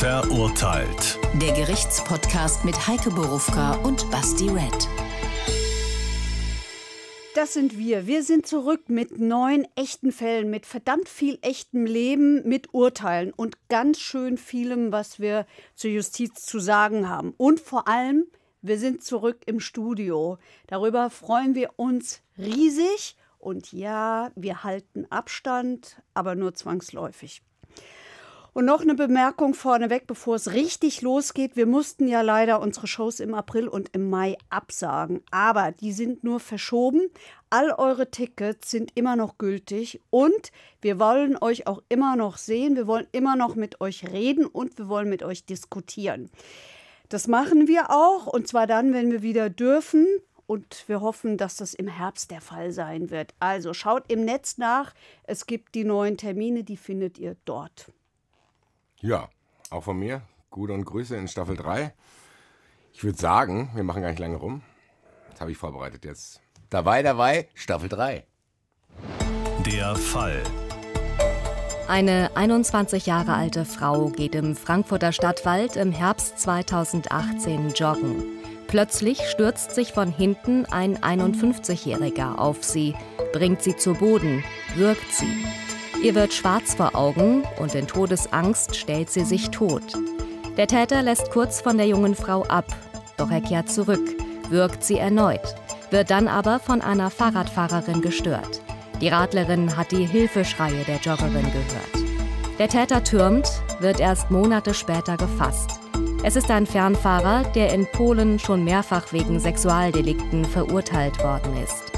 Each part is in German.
Verurteilt. Der Gerichtspodcast mit Heike Borufka und Basti Red. Das sind wir. Wir sind zurück mit neun echten Fällen, mit verdammt viel echtem Leben, mit Urteilen und ganz schön vielem, was wir zur Justiz zu sagen haben. Und vor allem, wir sind zurück im Studio. Darüber freuen wir uns riesig. Und ja, wir halten Abstand, aber nur zwangsläufig. Und noch eine Bemerkung vorneweg, bevor es richtig losgeht. Wir mussten ja leider unsere Shows im April und im Mai absagen, aber die sind nur verschoben. All eure Tickets sind immer noch gültig und wir wollen euch auch immer noch sehen, wir wollen immer noch mit euch reden und wir wollen mit euch diskutieren. Das machen wir auch und zwar dann, wenn wir wieder dürfen und wir hoffen, dass das im Herbst der Fall sein wird. Also schaut im Netz nach, es gibt die neuen Termine, die findet ihr dort. Ja, auch von mir. Gute und Grüße in Staffel 3. Ich würde sagen, wir machen gar nicht lange rum. Das habe ich vorbereitet jetzt. Dabei, dabei, Staffel 3. Der Fall. Eine 21 Jahre alte Frau geht im Frankfurter Stadtwald im Herbst 2018 joggen. Plötzlich stürzt sich von hinten ein 51-Jähriger auf sie, bringt sie zu Boden, wirkt sie. Ihr wird schwarz vor Augen und in Todesangst stellt sie sich tot. Der Täter lässt kurz von der jungen Frau ab, doch er kehrt zurück, wirkt sie erneut, wird dann aber von einer Fahrradfahrerin gestört. Die Radlerin hat die Hilfeschreie der Joggerin gehört. Der Täter türmt, wird erst Monate später gefasst. Es ist ein Fernfahrer, der in Polen schon mehrfach wegen Sexualdelikten verurteilt worden ist.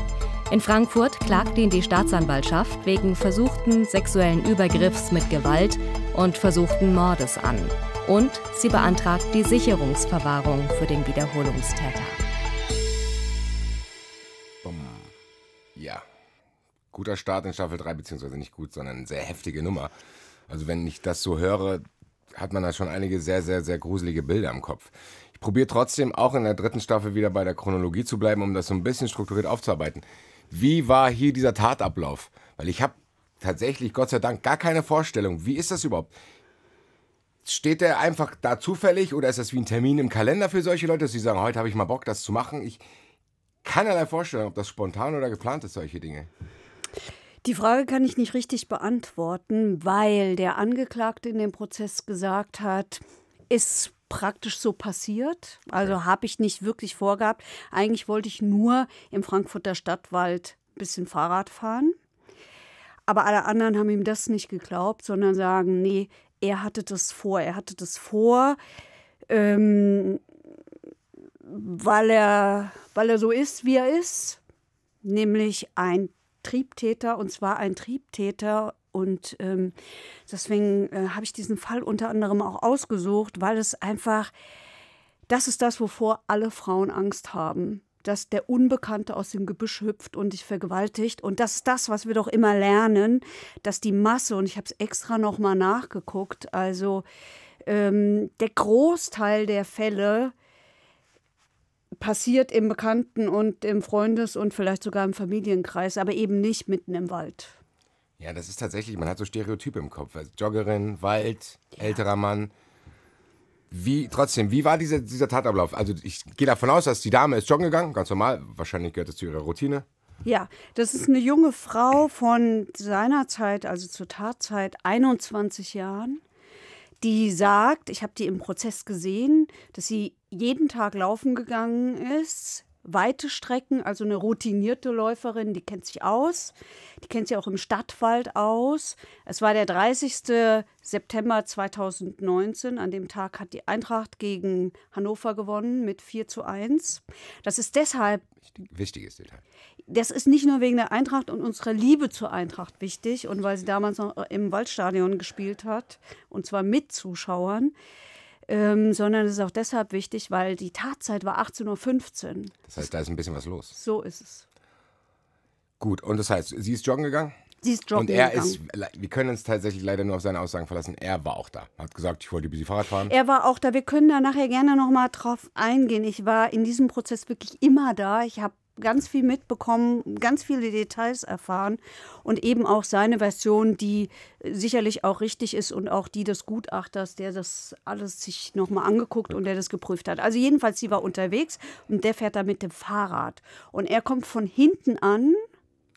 In Frankfurt klagt ihn die Staatsanwaltschaft wegen versuchten sexuellen Übergriffs mit Gewalt und versuchten Mordes an. Und sie beantragt die Sicherungsverwahrung für den Wiederholungstäter. Bumm. Ja. Guter Start in Staffel 3, beziehungsweise nicht gut, sondern sehr heftige Nummer. Also wenn ich das so höre, hat man da schon einige sehr, sehr, sehr gruselige Bilder im Kopf. Ich probiere trotzdem auch in der dritten Staffel wieder bei der Chronologie zu bleiben, um das so ein bisschen strukturiert aufzuarbeiten wie war hier dieser Tatablauf? Weil ich habe tatsächlich, Gott sei Dank, gar keine Vorstellung. Wie ist das überhaupt? Steht der einfach da zufällig oder ist das wie ein Termin im Kalender für solche Leute, dass sie sagen, heute habe ich mal Bock, das zu machen? Ich keinerlei Vorstellung, ob das spontan oder geplant ist, solche Dinge. Die Frage kann ich nicht richtig beantworten, weil der Angeklagte in dem Prozess gesagt hat, ist praktisch so passiert. Also okay. habe ich nicht wirklich vorgehabt. Eigentlich wollte ich nur im Frankfurter Stadtwald ein bisschen Fahrrad fahren. Aber alle anderen haben ihm das nicht geglaubt, sondern sagen, nee, er hatte das vor. Er hatte das vor, ähm, weil, er, weil er so ist, wie er ist, nämlich ein Triebtäter, und zwar ein Triebtäter und ähm, deswegen äh, habe ich diesen Fall unter anderem auch ausgesucht, weil es einfach, das ist das, wovor alle Frauen Angst haben dass der Unbekannte aus dem Gebüsch hüpft und dich vergewaltigt. Und das ist das, was wir doch immer lernen, dass die Masse, und ich habe es extra nochmal nachgeguckt, also ähm, der Großteil der Fälle passiert im Bekannten und im Freundes- und vielleicht sogar im Familienkreis, aber eben nicht mitten im Wald. Ja, das ist tatsächlich, man hat so Stereotype im Kopf. Also Joggerin, Wald, ja. älterer Mann. Wie, trotzdem, wie war diese, dieser Tatablauf? Also ich gehe davon aus, dass die Dame ist joggen gegangen, ganz normal. Wahrscheinlich gehört das zu ihrer Routine. Ja, das ist eine junge Frau von seiner Zeit, also zur Tatzeit, 21 Jahren, die sagt, ich habe die im Prozess gesehen, dass sie jeden Tag laufen gegangen ist, weite Strecken, also eine routinierte Läuferin, die kennt sich aus, die kennt sich auch im Stadtwald aus. Es war der 30. September 2019, an dem Tag hat die Eintracht gegen Hannover gewonnen mit 4 zu 1. Das ist deshalb... Wichtiges Detail. Das ist nicht nur wegen der Eintracht und unserer Liebe zur Eintracht wichtig und weil sie damals noch im Waldstadion gespielt hat, und zwar mit Zuschauern ähm, sondern es ist auch deshalb wichtig, weil die Tatzeit war 18.15 Uhr. Das heißt, da ist ein bisschen was los. So ist es. Gut, und das heißt, sie ist joggen gegangen? Sie ist joggen. gegangen. Und er gegangen. ist, wir können uns tatsächlich leider nur auf seine Aussagen verlassen. Er war auch da. Hat gesagt, ich wollte über sie Fahrrad fahren. Er war auch da. Wir können da nachher gerne nochmal drauf eingehen. Ich war in diesem Prozess wirklich immer da. Ich habe ganz viel mitbekommen, ganz viele Details erfahren und eben auch seine Version, die sicherlich auch richtig ist und auch die des Gutachters, der das alles sich nochmal angeguckt und der das geprüft hat. Also jedenfalls, sie war unterwegs und der fährt da mit dem Fahrrad und er kommt von hinten an,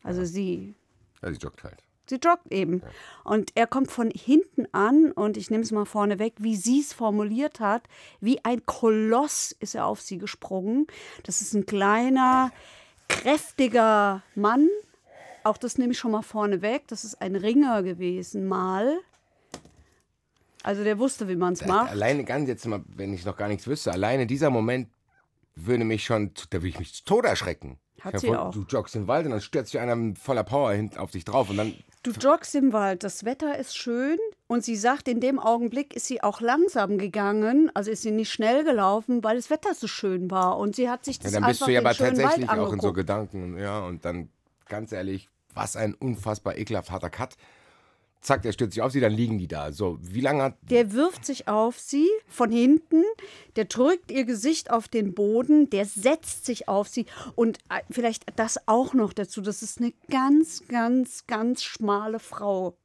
also sie. Ja, sie joggt halt. Sie joggt eben. Und er kommt von hinten an und ich nehme es mal vorne weg, wie sie es formuliert hat, wie ein Koloss ist er auf sie gesprungen. Das ist ein kleiner, kräftiger Mann. Auch das nehme ich schon mal vorne weg. Das ist ein Ringer gewesen, mal. Also der wusste, wie man es macht. Alleine ganz jetzt mal, wenn ich noch gar nichts wüsste, alleine dieser Moment würde mich schon, da würde ich mich zu Tode erschrecken. Hat sie auch. Du joggst im Wald und dann stürzt sich einer voller Power hinten auf dich drauf und dann. Du joggst im Wald, das Wetter ist schön und sie sagt, in dem Augenblick ist sie auch langsam gegangen, also ist sie nicht schnell gelaufen, weil das Wetter so schön war und sie hat sich das ja, dann bist du ja aber tatsächlich auch in so Gedanken, ja und dann ganz ehrlich, was ein unfassbar ekelhafter Cut zack, der stürzt sich auf sie, dann liegen die da. So, wie lange hat. Der wirft sich auf sie von hinten, der drückt ihr Gesicht auf den Boden, der setzt sich auf sie. Und äh, vielleicht das auch noch dazu: das ist eine ganz, ganz, ganz schmale Frau.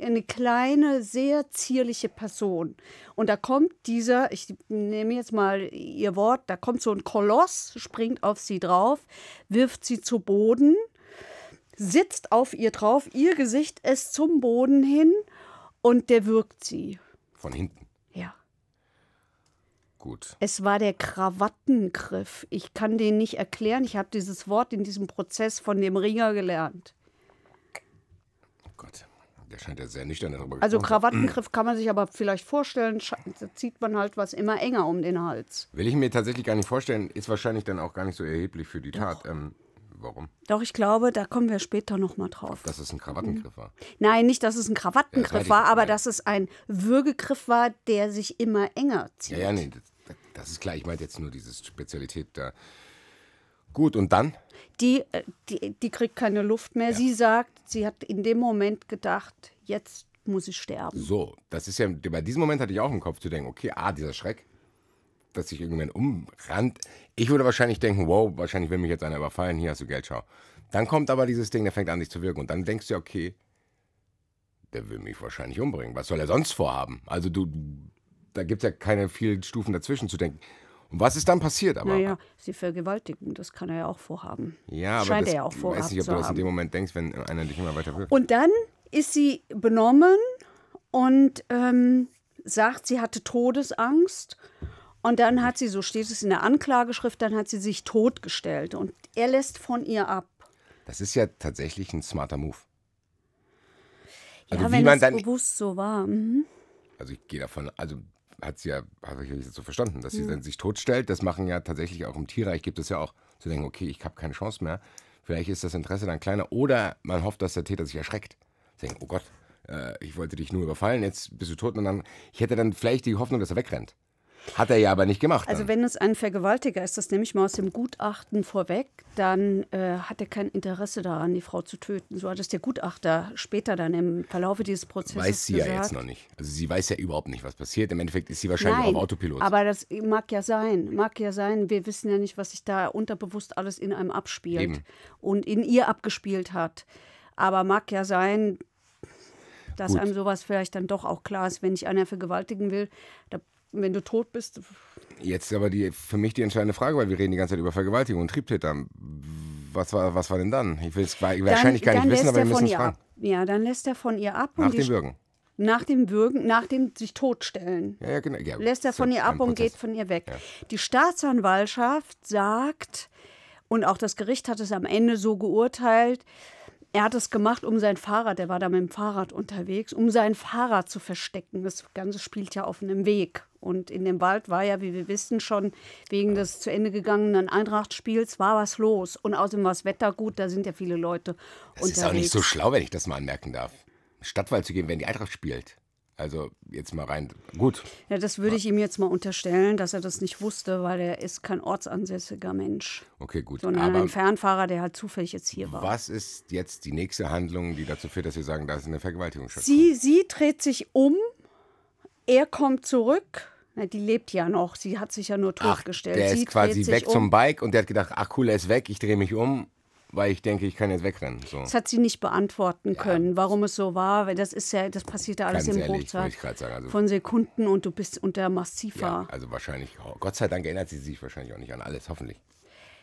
Eine kleine, sehr zierliche Person. Und da kommt dieser, ich nehme jetzt mal ihr Wort, da kommt so ein Koloss, springt auf sie drauf, wirft sie zu Boden sitzt auf ihr drauf, ihr Gesicht ist zum Boden hin und der wirkt sie. Von hinten? Ja. Gut. Es war der Krawattengriff. Ich kann den nicht erklären. Ich habe dieses Wort in diesem Prozess von dem Ringer gelernt. Oh Gott. Der scheint ja sehr nüchtern darüber Also Krawattengriff kann man sich aber vielleicht vorstellen, da zieht man halt was immer enger um den Hals. Will ich mir tatsächlich gar nicht vorstellen, ist wahrscheinlich dann auch gar nicht so erheblich für die Tat. Ähm, Warum? Doch, ich glaube, da kommen wir später nochmal drauf. Dass es ein Krawattengriff war. Nein, nicht, dass es ein Krawattengriff ja, war, aber dass es ein Würgegriff war, der sich immer enger zieht. Ja, ja, nee, das, das ist klar. Ich meinte jetzt nur diese Spezialität da. Gut, und dann? Die, äh, die, die kriegt keine Luft mehr. Ja. Sie sagt, sie hat in dem Moment gedacht, jetzt muss ich sterben. So, das ist ja, bei diesem Moment hatte ich auch im Kopf zu denken, okay, ah, dieser Schreck, dass ich irgendwann umrannt. Ich würde wahrscheinlich denken, wow, wahrscheinlich will mich jetzt einer überfallen, hier hast du Geld, schau. Dann kommt aber dieses Ding, der fängt an, sich zu wirken. Und dann denkst du, okay, der will mich wahrscheinlich umbringen. Was soll er sonst vorhaben? Also du, da gibt es ja keine vielen Stufen dazwischen zu denken. Und was ist dann passiert aber? Naja, sie vergewaltigen, das kann er ja auch vorhaben. Ja, aber scheint das, er ja auch vorhaben. Ich weiß nicht, ob du das in dem Moment denkst, wenn einer dich immer weiter wirkt. Und dann ist sie benommen und ähm, sagt, sie hatte Todesangst und dann hat sie, so steht es in der Anklageschrift, dann hat sie sich totgestellt und er lässt von ihr ab. Das ist ja tatsächlich ein smarter Move. Also ja, wenn man es dann, bewusst so war. Mhm. Also ich gehe davon, also hat sie ja, habe ich jetzt so verstanden, dass mhm. sie dann sich totstellt. Das machen ja tatsächlich auch im Tierreich, gibt es ja auch zu denken, okay, ich habe keine Chance mehr. Vielleicht ist das Interesse dann kleiner oder man hofft, dass der Täter sich erschreckt. Denken, oh Gott, äh, ich wollte dich nur überfallen, jetzt bist du tot. Und dann, ich hätte dann vielleicht die Hoffnung, dass er wegrennt. Hat er ja aber nicht gemacht. Also dann. Also wenn es ein Vergewaltiger ist, das nehme ich mal aus dem Gutachten vorweg, dann äh, hat er kein Interesse daran, die Frau zu töten. So hat es der Gutachter später dann im Verlaufe dieses Prozesses Weiß sie gesagt. ja jetzt noch nicht. Also sie weiß ja überhaupt nicht, was passiert. Im Endeffekt ist sie wahrscheinlich Nein, auf Autopilot. aber das mag ja sein. Mag ja sein. Wir wissen ja nicht, was sich da unterbewusst alles in einem abspielt Eben. und in ihr abgespielt hat. Aber mag ja sein, dass Gut. einem sowas vielleicht dann doch auch klar ist, wenn ich einer vergewaltigen will, da wenn du tot bist. Jetzt aber die, für mich die entscheidende Frage, weil wir reden die ganze Zeit über Vergewaltigung und Triebtäter. Was war, was war denn dann? Ich will es wahrscheinlich gar nicht wissen, aber wir müssen es fragen. Ab. Ja, dann lässt er von ihr ab. Nach dem Würgen. Nach dem Würgen, nach dem sich totstellen. Ja, ja, genau. ja, lässt er von ihr ab und geht von ihr weg. Die Staatsanwaltschaft sagt, und auch das Gericht hat es am Ende so geurteilt, er hat es gemacht, um sein Fahrrad, der war da mit dem Fahrrad unterwegs, um sein Fahrrad zu verstecken. Das Ganze spielt ja auf einem Weg. Und in dem Wald war ja, wie wir wissen, schon wegen des zu Ende gegangenen eintracht war was los. Und außerdem war das Wetter gut, da sind ja viele Leute. Das unterwegs. ist auch nicht so schlau, wenn ich das mal anmerken darf. Stadtwald zu gehen, wenn die Eintracht spielt. Also jetzt mal rein. Gut. Ja, das würde ich ihm jetzt mal unterstellen, dass er das nicht wusste, weil er ist kein ortsansässiger Mensch. Okay, gut. Sondern Aber ein Fernfahrer, der halt zufällig jetzt hier war. Was ist jetzt die nächste Handlung, die dazu führt, dass wir sagen, da ist eine Vergewaltigung schon? Sie, sie dreht sich um, er kommt zurück. die lebt ja noch, sie hat sich ja nur totgestellt. der sie ist quasi weg um. zum Bike und der hat gedacht, ach cool, er ist weg, ich drehe mich um weil ich denke, ich kann jetzt wegrennen. So. Das hat sie nicht beantworten können, warum es so war, weil das ist ja, das passiert ja alles Ganz im ehrlich, Bruchteil sagen, also von Sekunden und du bist unter massiver. Ja, also wahrscheinlich, oh, Gott sei Dank erinnert sie sich wahrscheinlich auch nicht an alles, hoffentlich.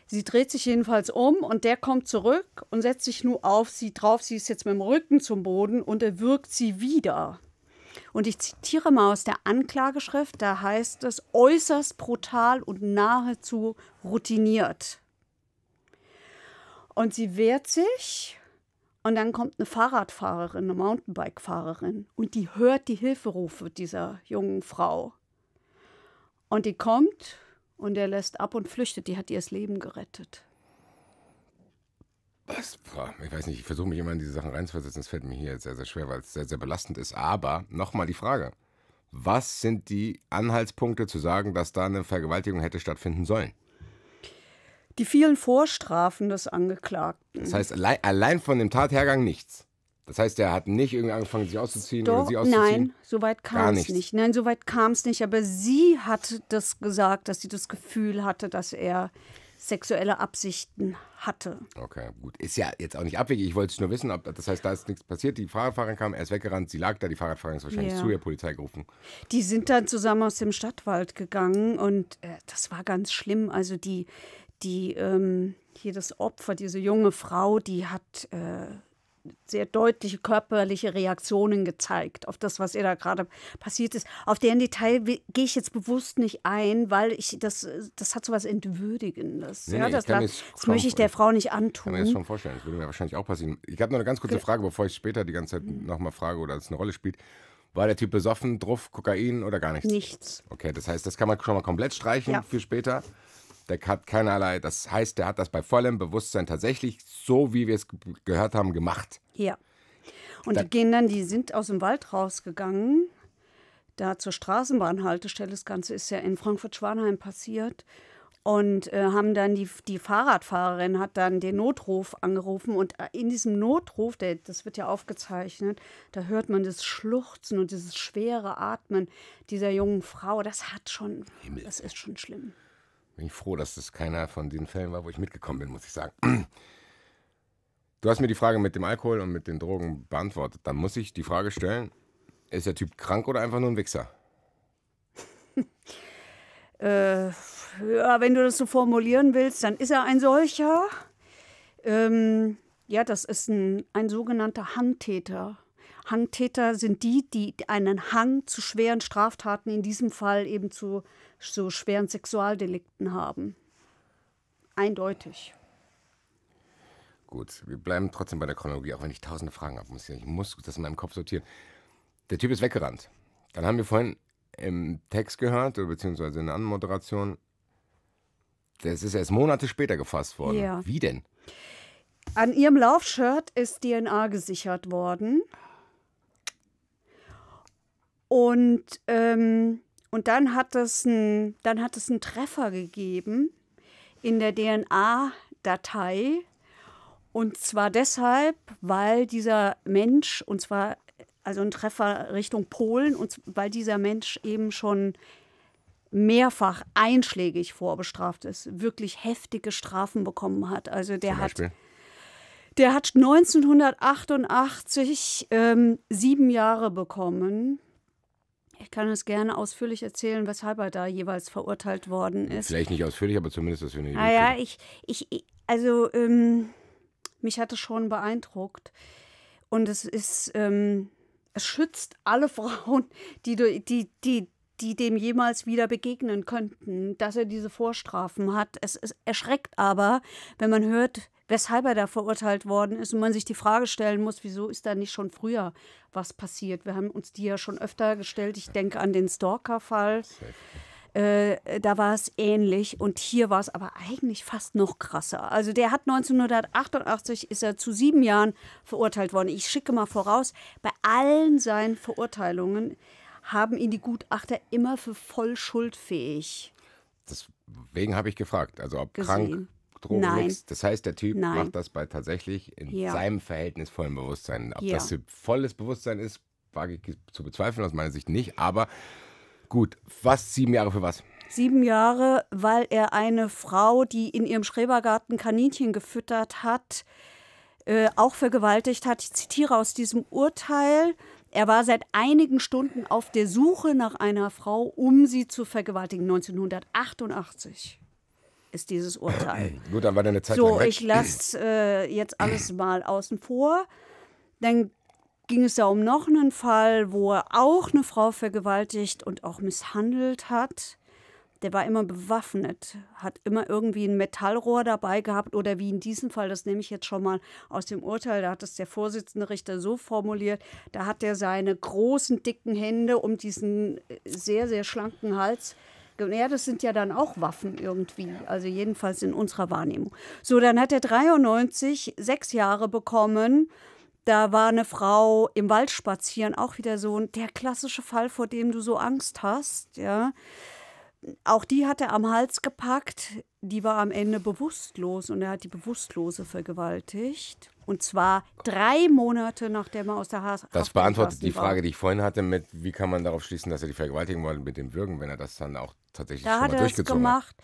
Sie dreht sich jedenfalls um und der kommt zurück und setzt sich nur auf sie drauf. Sie ist jetzt mit dem Rücken zum Boden und er wirkt sie wieder. Und ich zitiere mal aus der Anklageschrift, da heißt es äußerst brutal und nahezu routiniert. Und sie wehrt sich und dann kommt eine Fahrradfahrerin, eine Mountainbike-Fahrerin und die hört die Hilferufe dieser jungen Frau. Und die kommt und er lässt ab und flüchtet. Die hat ihr das Leben gerettet. Was? Ich weiß nicht, ich versuche mich immer in diese Sachen reinzuversetzen. Das fällt mir hier jetzt sehr, sehr schwer, weil es sehr, sehr belastend ist. Aber nochmal die Frage: Was sind die Anhaltspunkte zu sagen, dass da eine Vergewaltigung hätte stattfinden sollen? die vielen Vorstrafen des Angeklagten. Das heißt, allein, allein von dem Tathergang nichts. Das heißt, er hat nicht irgendwie angefangen, sich auszuziehen Doch, oder sie auszuziehen? Nein, soweit kam es nicht. Nein, soweit kam es nicht. Aber sie hat das gesagt, dass sie das Gefühl hatte, dass er sexuelle Absichten hatte. Okay, gut. Ist ja jetzt auch nicht abwegig. Ich wollte es nur wissen, ob das heißt, da ist nichts passiert. Die Fahrradfahrerin kam, er ist weggerannt, sie lag da, die Fahrradfahrerin ist wahrscheinlich ja. zu ihr Polizei gerufen. Die sind dann zusammen aus dem Stadtwald gegangen und äh, das war ganz schlimm. Also die die, ähm, hier das Opfer, diese junge Frau, die hat äh, sehr deutliche körperliche Reaktionen gezeigt auf das, was ihr da gerade passiert ist. Auf deren Detail gehe ich jetzt bewusst nicht ein, weil ich das, äh, das hat so was Entwürdigendes. Nee, ja, nee, das, da, das schon, möchte ich der Frau nicht antun. Kann mir das schon vorstellen, das würde mir wahrscheinlich auch passieren. Ich habe noch eine ganz kurze Frage, bevor ich später die ganze Zeit nochmal frage oder es eine Rolle spielt. War der Typ besoffen, drauf, Kokain oder gar nichts? Nichts. Okay, das heißt, das kann man schon mal komplett streichen ja. für später. Der hat keinerlei, das heißt, der hat das bei vollem Bewusstsein tatsächlich so, wie wir es gehört haben, gemacht. Ja. Und da die gehen dann, die sind aus dem Wald rausgegangen, da zur Straßenbahnhaltestelle. Das Ganze ist ja in Frankfurt-Schwanheim passiert. Und äh, haben dann die, die Fahrradfahrerin hat dann den Notruf angerufen. Und äh, in diesem Notruf, der, das wird ja aufgezeichnet, da hört man das Schluchzen und dieses schwere Atmen dieser jungen Frau. Das hat schon, Himmel. das ist schon schlimm. Bin ich froh, dass das keiner von den Fällen war, wo ich mitgekommen bin, muss ich sagen. Du hast mir die Frage mit dem Alkohol und mit den Drogen beantwortet. Dann muss ich die Frage stellen, ist der Typ krank oder einfach nur ein Wichser? äh, ja, wenn du das so formulieren willst, dann ist er ein solcher. Ähm, ja, das ist ein, ein sogenannter Handtäter. Hangtäter sind die, die einen Hang zu schweren Straftaten, in diesem Fall eben zu so schweren Sexualdelikten haben. Eindeutig. Gut, wir bleiben trotzdem bei der Chronologie, auch wenn ich tausende Fragen habe. Ich muss das in meinem Kopf sortieren. Der Typ ist weggerannt. Dann haben wir vorhin im Text gehört, beziehungsweise in der Anmoderation, das ist erst Monate später gefasst worden. Ja. Wie denn? An ihrem Laufshirt ist DNA gesichert worden. Und, ähm, und dann, hat es ein, dann hat es einen Treffer gegeben in der DNA-Datei. Und zwar deshalb, weil dieser Mensch, und zwar also ein Treffer Richtung Polen, und weil dieser Mensch eben schon mehrfach einschlägig vorbestraft ist, wirklich heftige Strafen bekommen hat. Also der hat der hat 1988 ähm, sieben Jahre bekommen ich kann es gerne ausführlich erzählen, weshalb er da jeweils verurteilt worden ist. Vielleicht nicht ausführlich, aber zumindest, dass wir eine Idee Naja, ah ich, ich, also ähm, mich hat es schon beeindruckt. Und es ist, ähm, es schützt alle Frauen, die, die, die, die dem jemals wieder begegnen könnten, dass er diese Vorstrafen hat. Es, es erschreckt aber, wenn man hört, weshalb er da verurteilt worden ist und man sich die Frage stellen muss, wieso ist da nicht schon früher was passiert? Wir haben uns die ja schon öfter gestellt. Ich denke an den Stalker-Fall. Äh, da war es ähnlich und hier war es aber eigentlich fast noch krasser. Also der hat 1988 ist er zu sieben Jahren verurteilt worden. Ich schicke mal voraus, bei allen seinen Verurteilungen haben ihn die Gutachter immer für voll schuldfähig. Deswegen habe ich gefragt, also ob gesehen. krank, Drogen, Nein. nichts. Das heißt, der Typ Nein. macht das bei tatsächlich in ja. seinem verhältnisvollen Bewusstsein. Ob ja. das volles Bewusstsein ist, wage ich zu bezweifeln, aus meiner Sicht nicht. Aber gut, was sieben Jahre für was? Sieben Jahre, weil er eine Frau, die in ihrem Schrebergarten Kaninchen gefüttert hat, äh, auch vergewaltigt hat. Ich zitiere aus diesem Urteil. Er war seit einigen Stunden auf der Suche nach einer Frau, um sie zu vergewaltigen, 1988 ist dieses Urteil. Gut, dann war deine Zeit So, ich lasse äh, jetzt alles mal außen vor. Dann ging es ja um noch einen Fall, wo er auch eine Frau vergewaltigt und auch misshandelt hat. Der war immer bewaffnet, hat immer irgendwie ein Metallrohr dabei gehabt oder wie in diesem Fall, das nehme ich jetzt schon mal aus dem Urteil, da hat es der Vorsitzende Richter so formuliert, da hat er seine großen, dicken Hände um diesen äh, sehr, sehr schlanken Hals ja, das sind ja dann auch Waffen irgendwie, also jedenfalls in unserer Wahrnehmung. So, dann hat er 93 sechs Jahre bekommen. Da war eine Frau im Wald spazieren, auch wieder so der klassische Fall, vor dem du so Angst hast, ja. Auch die hat er am Hals gepackt, die war am Ende bewusstlos und er hat die Bewusstlose vergewaltigt. Und zwar drei Monate, nachdem er aus der Haft Das beantwortet die Frage, war. die ich vorhin hatte, mit wie kann man darauf schließen, dass er die vergewaltigen wollte mit dem Würgen, wenn er das dann auch tatsächlich da schon mal durchgezogen hat. gemacht.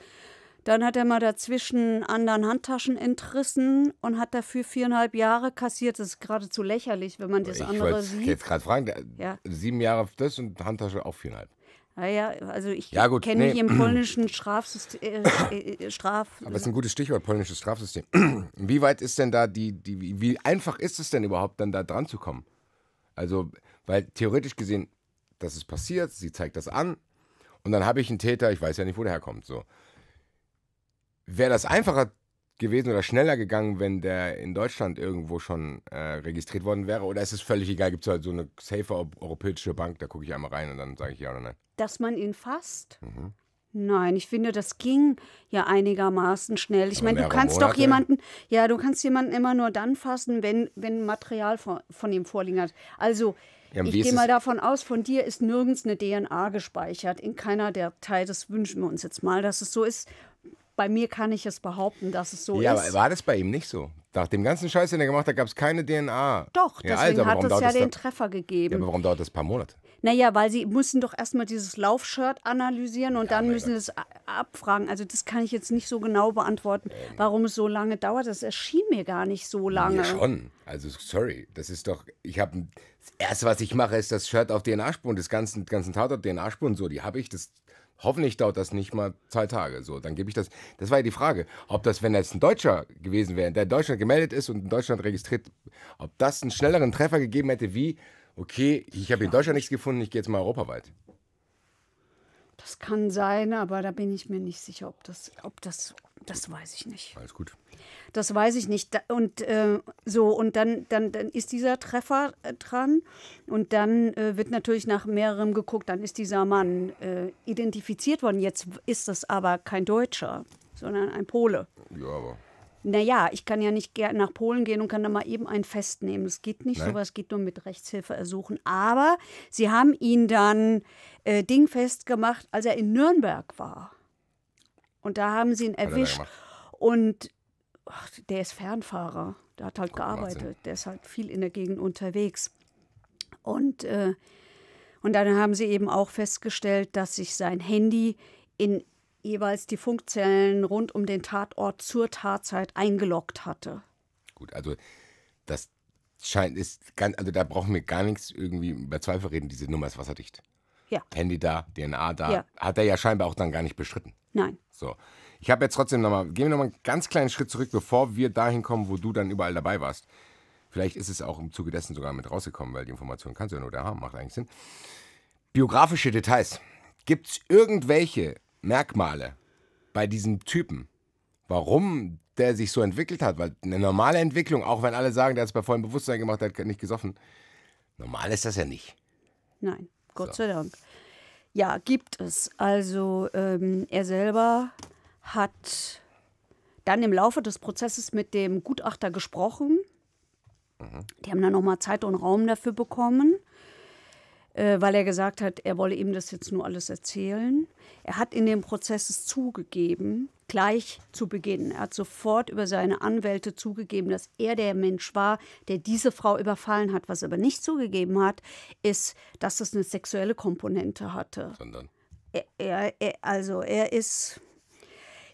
Dann hat er mal dazwischen anderen Handtaschen entrissen und hat dafür viereinhalb Jahre kassiert. Das ist geradezu lächerlich, wenn man das ich andere sieht. Ich wollte jetzt gerade fragen, ja. sieben Jahre das und Handtasche auch viereinhalb. Naja, also ich ja, kenne nee. im polnischen Strafsystem. Äh, äh, äh, Straf Aber es ist ein gutes Stichwort, polnisches Strafsystem. wie weit ist denn da die, die, wie einfach ist es denn überhaupt, dann da dran zu kommen? Also, weil theoretisch gesehen, das ist passiert, sie zeigt das an, und dann habe ich einen Täter, ich weiß ja nicht, wo der herkommt. So. Wäre das einfacher gewesen oder schneller gegangen, wenn der in Deutschland irgendwo schon äh, registriert worden wäre? Oder ist es völlig egal? Gibt es halt so eine safer europäische Bank, da gucke ich einmal rein und dann sage ich ja oder nein? Dass man ihn fasst? Mhm. Nein, ich finde, das ging ja einigermaßen schnell. Ich meine, du kannst Monate. doch jemanden, ja, du kannst jemanden immer nur dann fassen, wenn, wenn Material von, von ihm vorliegen hat. Also, ja, ich gehe mal davon aus, von dir ist nirgends eine DNA gespeichert. In keiner der Teile, das wünschen wir uns jetzt mal, dass es so ist. Bei mir kann ich es behaupten, dass es so ja, ist. Ja, aber war das bei ihm nicht so? Nach dem ganzen Scheiß, den er gemacht hat, gab es keine DNA. Doch, ja, deswegen also, hat es ja den Treffer gegeben. Ja, aber warum dauert das ein paar Monate? Naja, weil sie müssen doch erstmal dieses Laufshirt analysieren und ja, dann müssen sie es abfragen. Also das kann ich jetzt nicht so genau beantworten, ähm. warum es so lange dauert. Das erschien mir gar nicht so lange. Ja, schon. Also sorry, das ist doch, ich habe, das Erste, was ich mache, ist das Shirt auf DNA-Spuren, das ganzen, ganzen Tatort DNA-Spuren, so, die habe ich, das Hoffentlich dauert das nicht mal zwei Tage. So, dann gebe ich das. Das war ja die Frage, ob das, wenn jetzt ein Deutscher gewesen wäre, der in Deutschland gemeldet ist und in Deutschland registriert, ob das einen schnelleren Treffer gegeben hätte, wie okay, ich habe in Deutschland nichts gefunden, ich gehe jetzt mal europaweit. Das kann sein, aber da bin ich mir nicht sicher, ob das, ob das, das weiß ich nicht. Alles gut. Das weiß ich nicht. Und äh, so, und dann, dann, dann ist dieser Treffer äh, dran und dann äh, wird natürlich nach mehreren geguckt, dann ist dieser Mann äh, identifiziert worden. Jetzt ist das aber kein Deutscher, sondern ein Pole. Ja, aber naja, ich kann ja nicht nach Polen gehen und kann da mal eben ein Fest nehmen. Das geht nicht, Nein. sowas geht nur mit Rechtshilfe ersuchen. Aber sie haben ihn dann äh, dingfest gemacht, als er in Nürnberg war. Und da haben sie ihn erwischt. und ach, der ist Fernfahrer, der hat halt Guck, gearbeitet, Wahnsinn. der ist halt viel in der Gegend unterwegs. Und, äh, und dann haben sie eben auch festgestellt, dass sich sein Handy in jeweils die Funkzellen rund um den Tatort zur Tatzeit eingeloggt hatte. Gut, also das scheint ist ganz, also da brauchen wir gar nichts irgendwie über Zweifel reden, diese Nummer ist wasserdicht. Ja. Handy da, DNA da. Ja. Hat er ja scheinbar auch dann gar nicht bestritten. Nein. So. Ich habe jetzt trotzdem nochmal, gehen wir nochmal einen ganz kleinen Schritt zurück, bevor wir dahin kommen, wo du dann überall dabei warst. Vielleicht ist es auch im Zuge dessen sogar mit rausgekommen, weil die Information kannst du ja nur da haben, macht eigentlich Sinn. Biografische Details. Gibt es irgendwelche Merkmale bei diesem Typen, warum der sich so entwickelt hat, weil eine normale Entwicklung, auch wenn alle sagen, der hat es bei vollem Bewusstsein gemacht, der hat nicht gesoffen, normal ist das ja nicht. Nein, Gott so. sei Dank. Ja, gibt es. Also ähm, er selber hat dann im Laufe des Prozesses mit dem Gutachter gesprochen. Mhm. Die haben dann nochmal Zeit und Raum dafür bekommen. Äh, weil er gesagt hat, er wolle ihm das jetzt nur alles erzählen. Er hat in dem Prozess es zugegeben, gleich zu Beginn. Er hat sofort über seine Anwälte zugegeben, dass er der Mensch war, der diese Frau überfallen hat. Was er aber nicht zugegeben hat, ist, dass es eine sexuelle Komponente hatte. Sondern? Er, er, er, also er ist.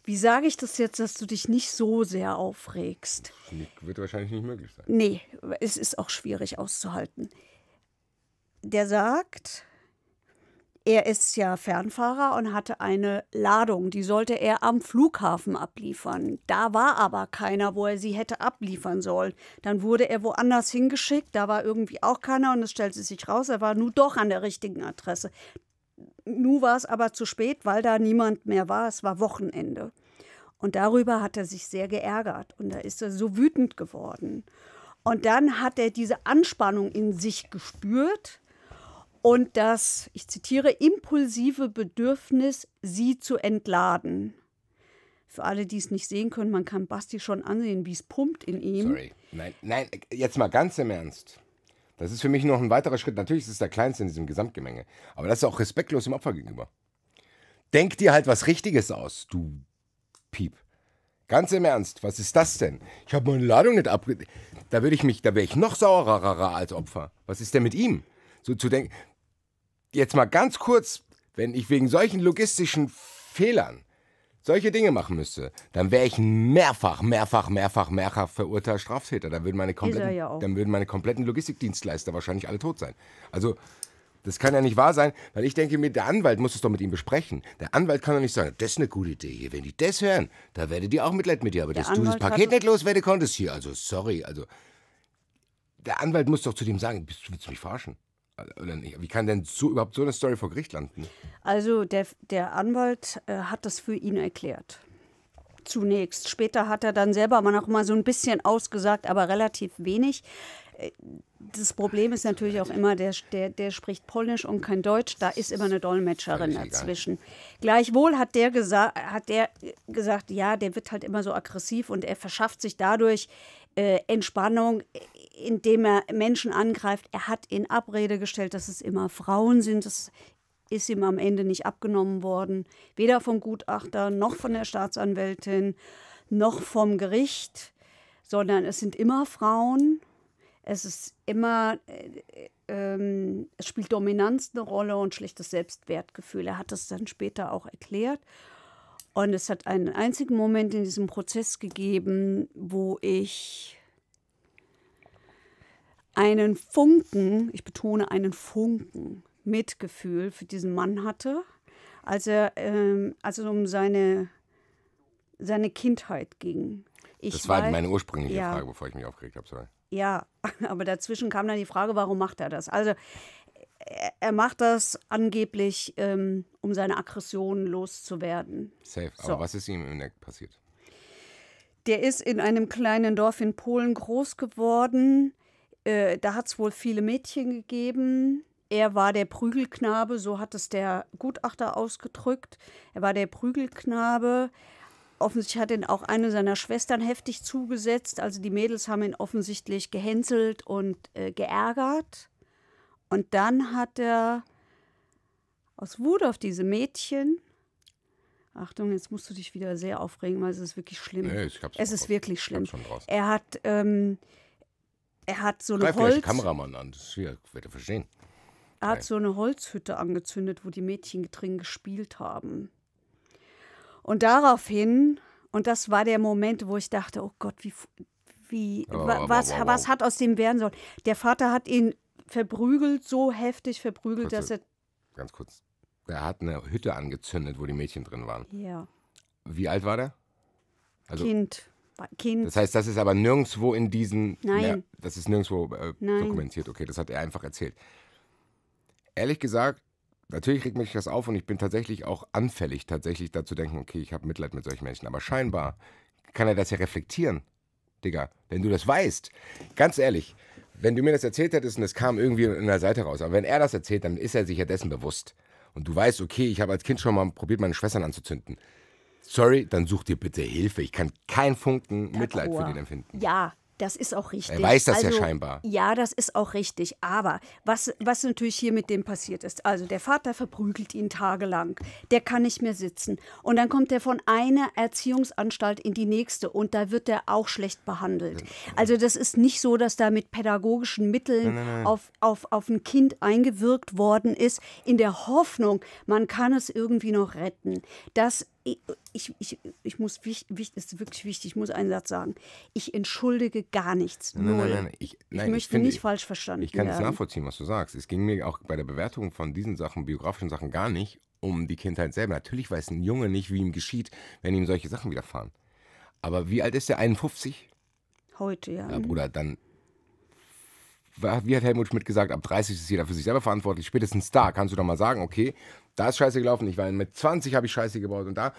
Wie sage ich das jetzt, dass du dich nicht so sehr aufregst? Wird wahrscheinlich nicht möglich sein. Nee, es ist auch schwierig auszuhalten der sagt, er ist ja Fernfahrer und hatte eine Ladung, die sollte er am Flughafen abliefern. Da war aber keiner, wo er sie hätte abliefern sollen. Dann wurde er woanders hingeschickt, da war irgendwie auch keiner und es stellte sich raus, er war nun doch an der richtigen Adresse. Nun war es aber zu spät, weil da niemand mehr war, es war Wochenende. Und darüber hat er sich sehr geärgert und da ist er so wütend geworden. Und dann hat er diese Anspannung in sich gespürt und das, ich zitiere, impulsive Bedürfnis, sie zu entladen. Für alle, die es nicht sehen können, man kann Basti schon ansehen, wie es pumpt in ihm. Sorry, nein, nein, jetzt mal ganz im Ernst. Das ist für mich noch ein weiterer Schritt. Natürlich ist es der kleinste in diesem Gesamtgemenge, aber das ist auch respektlos dem Opfer gegenüber. Denk dir halt was Richtiges aus, du Piep. Ganz im Ernst, was ist das denn? Ich habe meine Ladung nicht abge... Da würde ich mich, da wäre ich noch saurer als Opfer. Was ist denn mit ihm? So zu denken, jetzt mal ganz kurz, wenn ich wegen solchen logistischen Fehlern solche Dinge machen müsste, dann wäre ich ein mehrfach, mehrfach, mehrfach, mehrfach verurteilter Straftäter. Dann würden, meine kompletten, ja dann würden meine kompletten Logistikdienstleister wahrscheinlich alle tot sein. Also, das kann ja nicht wahr sein, weil ich denke mir, der Anwalt muss es doch mit ihm besprechen. Der Anwalt kann doch nicht sagen, das ist eine gute Idee hier. Wenn die das hören, da werdet ihr auch Mitleid mit dir. Aber der dass Anwalt du das Paket nicht loswerden konntest hier, also sorry. Also, der Anwalt muss doch zu dem sagen, willst du mich verarschen? oder nicht? Wie kann denn so, überhaupt so eine Story vor Gericht landen? Also der, der Anwalt äh, hat das für ihn erklärt. Zunächst. Später hat er dann selber aber noch mal so ein bisschen ausgesagt, aber relativ wenig. Äh, das Problem ist natürlich auch immer, der, der, der spricht Polnisch und kein Deutsch. Da ist immer eine Dolmetscherin dazwischen. Gleichwohl hat der, gesagt, hat der gesagt, ja, der wird halt immer so aggressiv und er verschafft sich dadurch äh, Entspannung indem er Menschen angreift. Er hat in Abrede gestellt, dass es immer Frauen sind. Das ist ihm am Ende nicht abgenommen worden. Weder vom Gutachter noch von der Staatsanwältin noch vom Gericht, sondern es sind immer Frauen. Es ist immer, äh, äh, es spielt Dominanz eine Rolle und schlechtes Selbstwertgefühl. Er hat das dann später auch erklärt. Und es hat einen einzigen Moment in diesem Prozess gegeben, wo ich einen Funken, ich betone einen Funken Mitgefühl für diesen Mann hatte, als, er, ähm, als es um seine, seine Kindheit ging. Ich das war weiß, meine ursprüngliche ja, Frage, bevor ich mich aufgeregt habe. Ja, aber dazwischen kam dann die Frage, warum macht er das? Also er macht das angeblich, ähm, um seine Aggression loszuwerden. Safe. Aber was ist ihm im Neck passiert? Der ist in einem kleinen Dorf in Polen groß geworden. Äh, da hat es wohl viele Mädchen gegeben. Er war der Prügelknabe, so hat es der Gutachter ausgedrückt. Er war der Prügelknabe. Offensichtlich hat ihn auch eine seiner Schwestern heftig zugesetzt. Also die Mädels haben ihn offensichtlich gehänselt und äh, geärgert. Und dann hat er aus Wut auf diese Mädchen. Achtung, jetzt musst du dich wieder sehr aufregen, weil es ist wirklich schlimm. Nee, ich hab's es ist wirklich schlimm. er hat ähm, er hat so eine Holz... Kameramann an, das hier, wird er verstehen. Er hat so eine Holzhütte angezündet, wo die Mädchen drin gespielt haben. Und daraufhin, und das war der Moment, wo ich dachte, oh Gott, wie, wie oh, was, wow, wow. was hat aus dem werden sollen? Der Vater hat ihn verprügelt, so heftig verprügelt, Kurze, dass er... Ganz kurz, er hat eine Hütte angezündet, wo die Mädchen drin waren. Ja. Wie alt war der? Also, kind. Kind. Das heißt, das ist aber nirgendwo in diesen. Nein. Na, das ist nirgendwo äh, dokumentiert. Okay, das hat er einfach erzählt. Ehrlich gesagt, natürlich regt mich das auf und ich bin tatsächlich auch anfällig, tatsächlich dazu denken, okay, ich habe Mitleid mit solchen Menschen. Aber scheinbar kann er das ja reflektieren, Digga. Wenn du das weißt, ganz ehrlich, wenn du mir das erzählt hättest und es kam irgendwie in der Seite raus, aber wenn er das erzählt, dann ist er sich ja dessen bewusst. Und du weißt, okay, ich habe als Kind schon mal probiert, meine Schwestern anzuzünden sorry, dann such dir bitte Hilfe. Ich kann keinen Funken D'accord. Mitleid für den empfinden. Ja, das ist auch richtig. Er weiß das also, ja scheinbar. Ja, das ist auch richtig. Aber was, was natürlich hier mit dem passiert ist, also der Vater verprügelt ihn tagelang. Der kann nicht mehr sitzen. Und dann kommt er von einer Erziehungsanstalt in die nächste und da wird er auch schlecht behandelt. Also das ist nicht so, dass da mit pädagogischen Mitteln nein, nein, nein. Auf, auf, auf ein Kind eingewirkt worden ist, in der Hoffnung, man kann es irgendwie noch retten. Das ich, ich, ich muss, wichtig, ist wirklich wichtig, ich muss einen Satz sagen. Ich entschuldige gar nichts. Nein, Null. nein, nein. Ich, nein, ich möchte finde, nicht falsch verstanden Ich kann es nachvollziehen, was du sagst. Es ging mir auch bei der Bewertung von diesen Sachen, biografischen Sachen, gar nicht um die Kindheit selber. Natürlich weiß ein Junge nicht, wie ihm geschieht, wenn ihm solche Sachen widerfahren. Aber wie alt ist der? 51? Heute, ja. Ja, Bruder, dann wie hat Helmut Schmidt gesagt, ab 30 ist jeder für sich selber verantwortlich. Spätestens da kannst du doch mal sagen, okay, da ist scheiße gelaufen, ich war mit 20 habe ich scheiße gebaut und da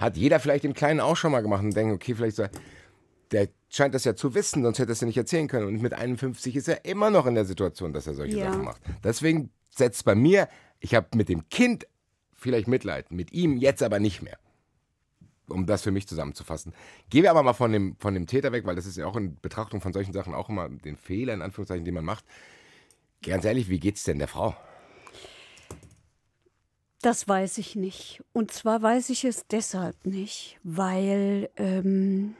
hat jeder vielleicht im Kleinen auch schon mal gemacht und denkt, okay, vielleicht so, der scheint das ja zu wissen, sonst hätte er es ja nicht erzählen können. Und mit 51 ist er immer noch in der Situation, dass er solche ja. Sachen macht. Deswegen setzt bei mir, ich habe mit dem Kind vielleicht Mitleid, mit ihm jetzt aber nicht mehr. Um das für mich zusammenzufassen. Gehen wir aber mal von dem, von dem Täter weg, weil das ist ja auch in Betrachtung von solchen Sachen auch immer den Fehler, in Anführungszeichen, den man macht. Ganz ehrlich, wie geht es denn der Frau? Das weiß ich nicht. Und zwar weiß ich es deshalb nicht, weil ähm,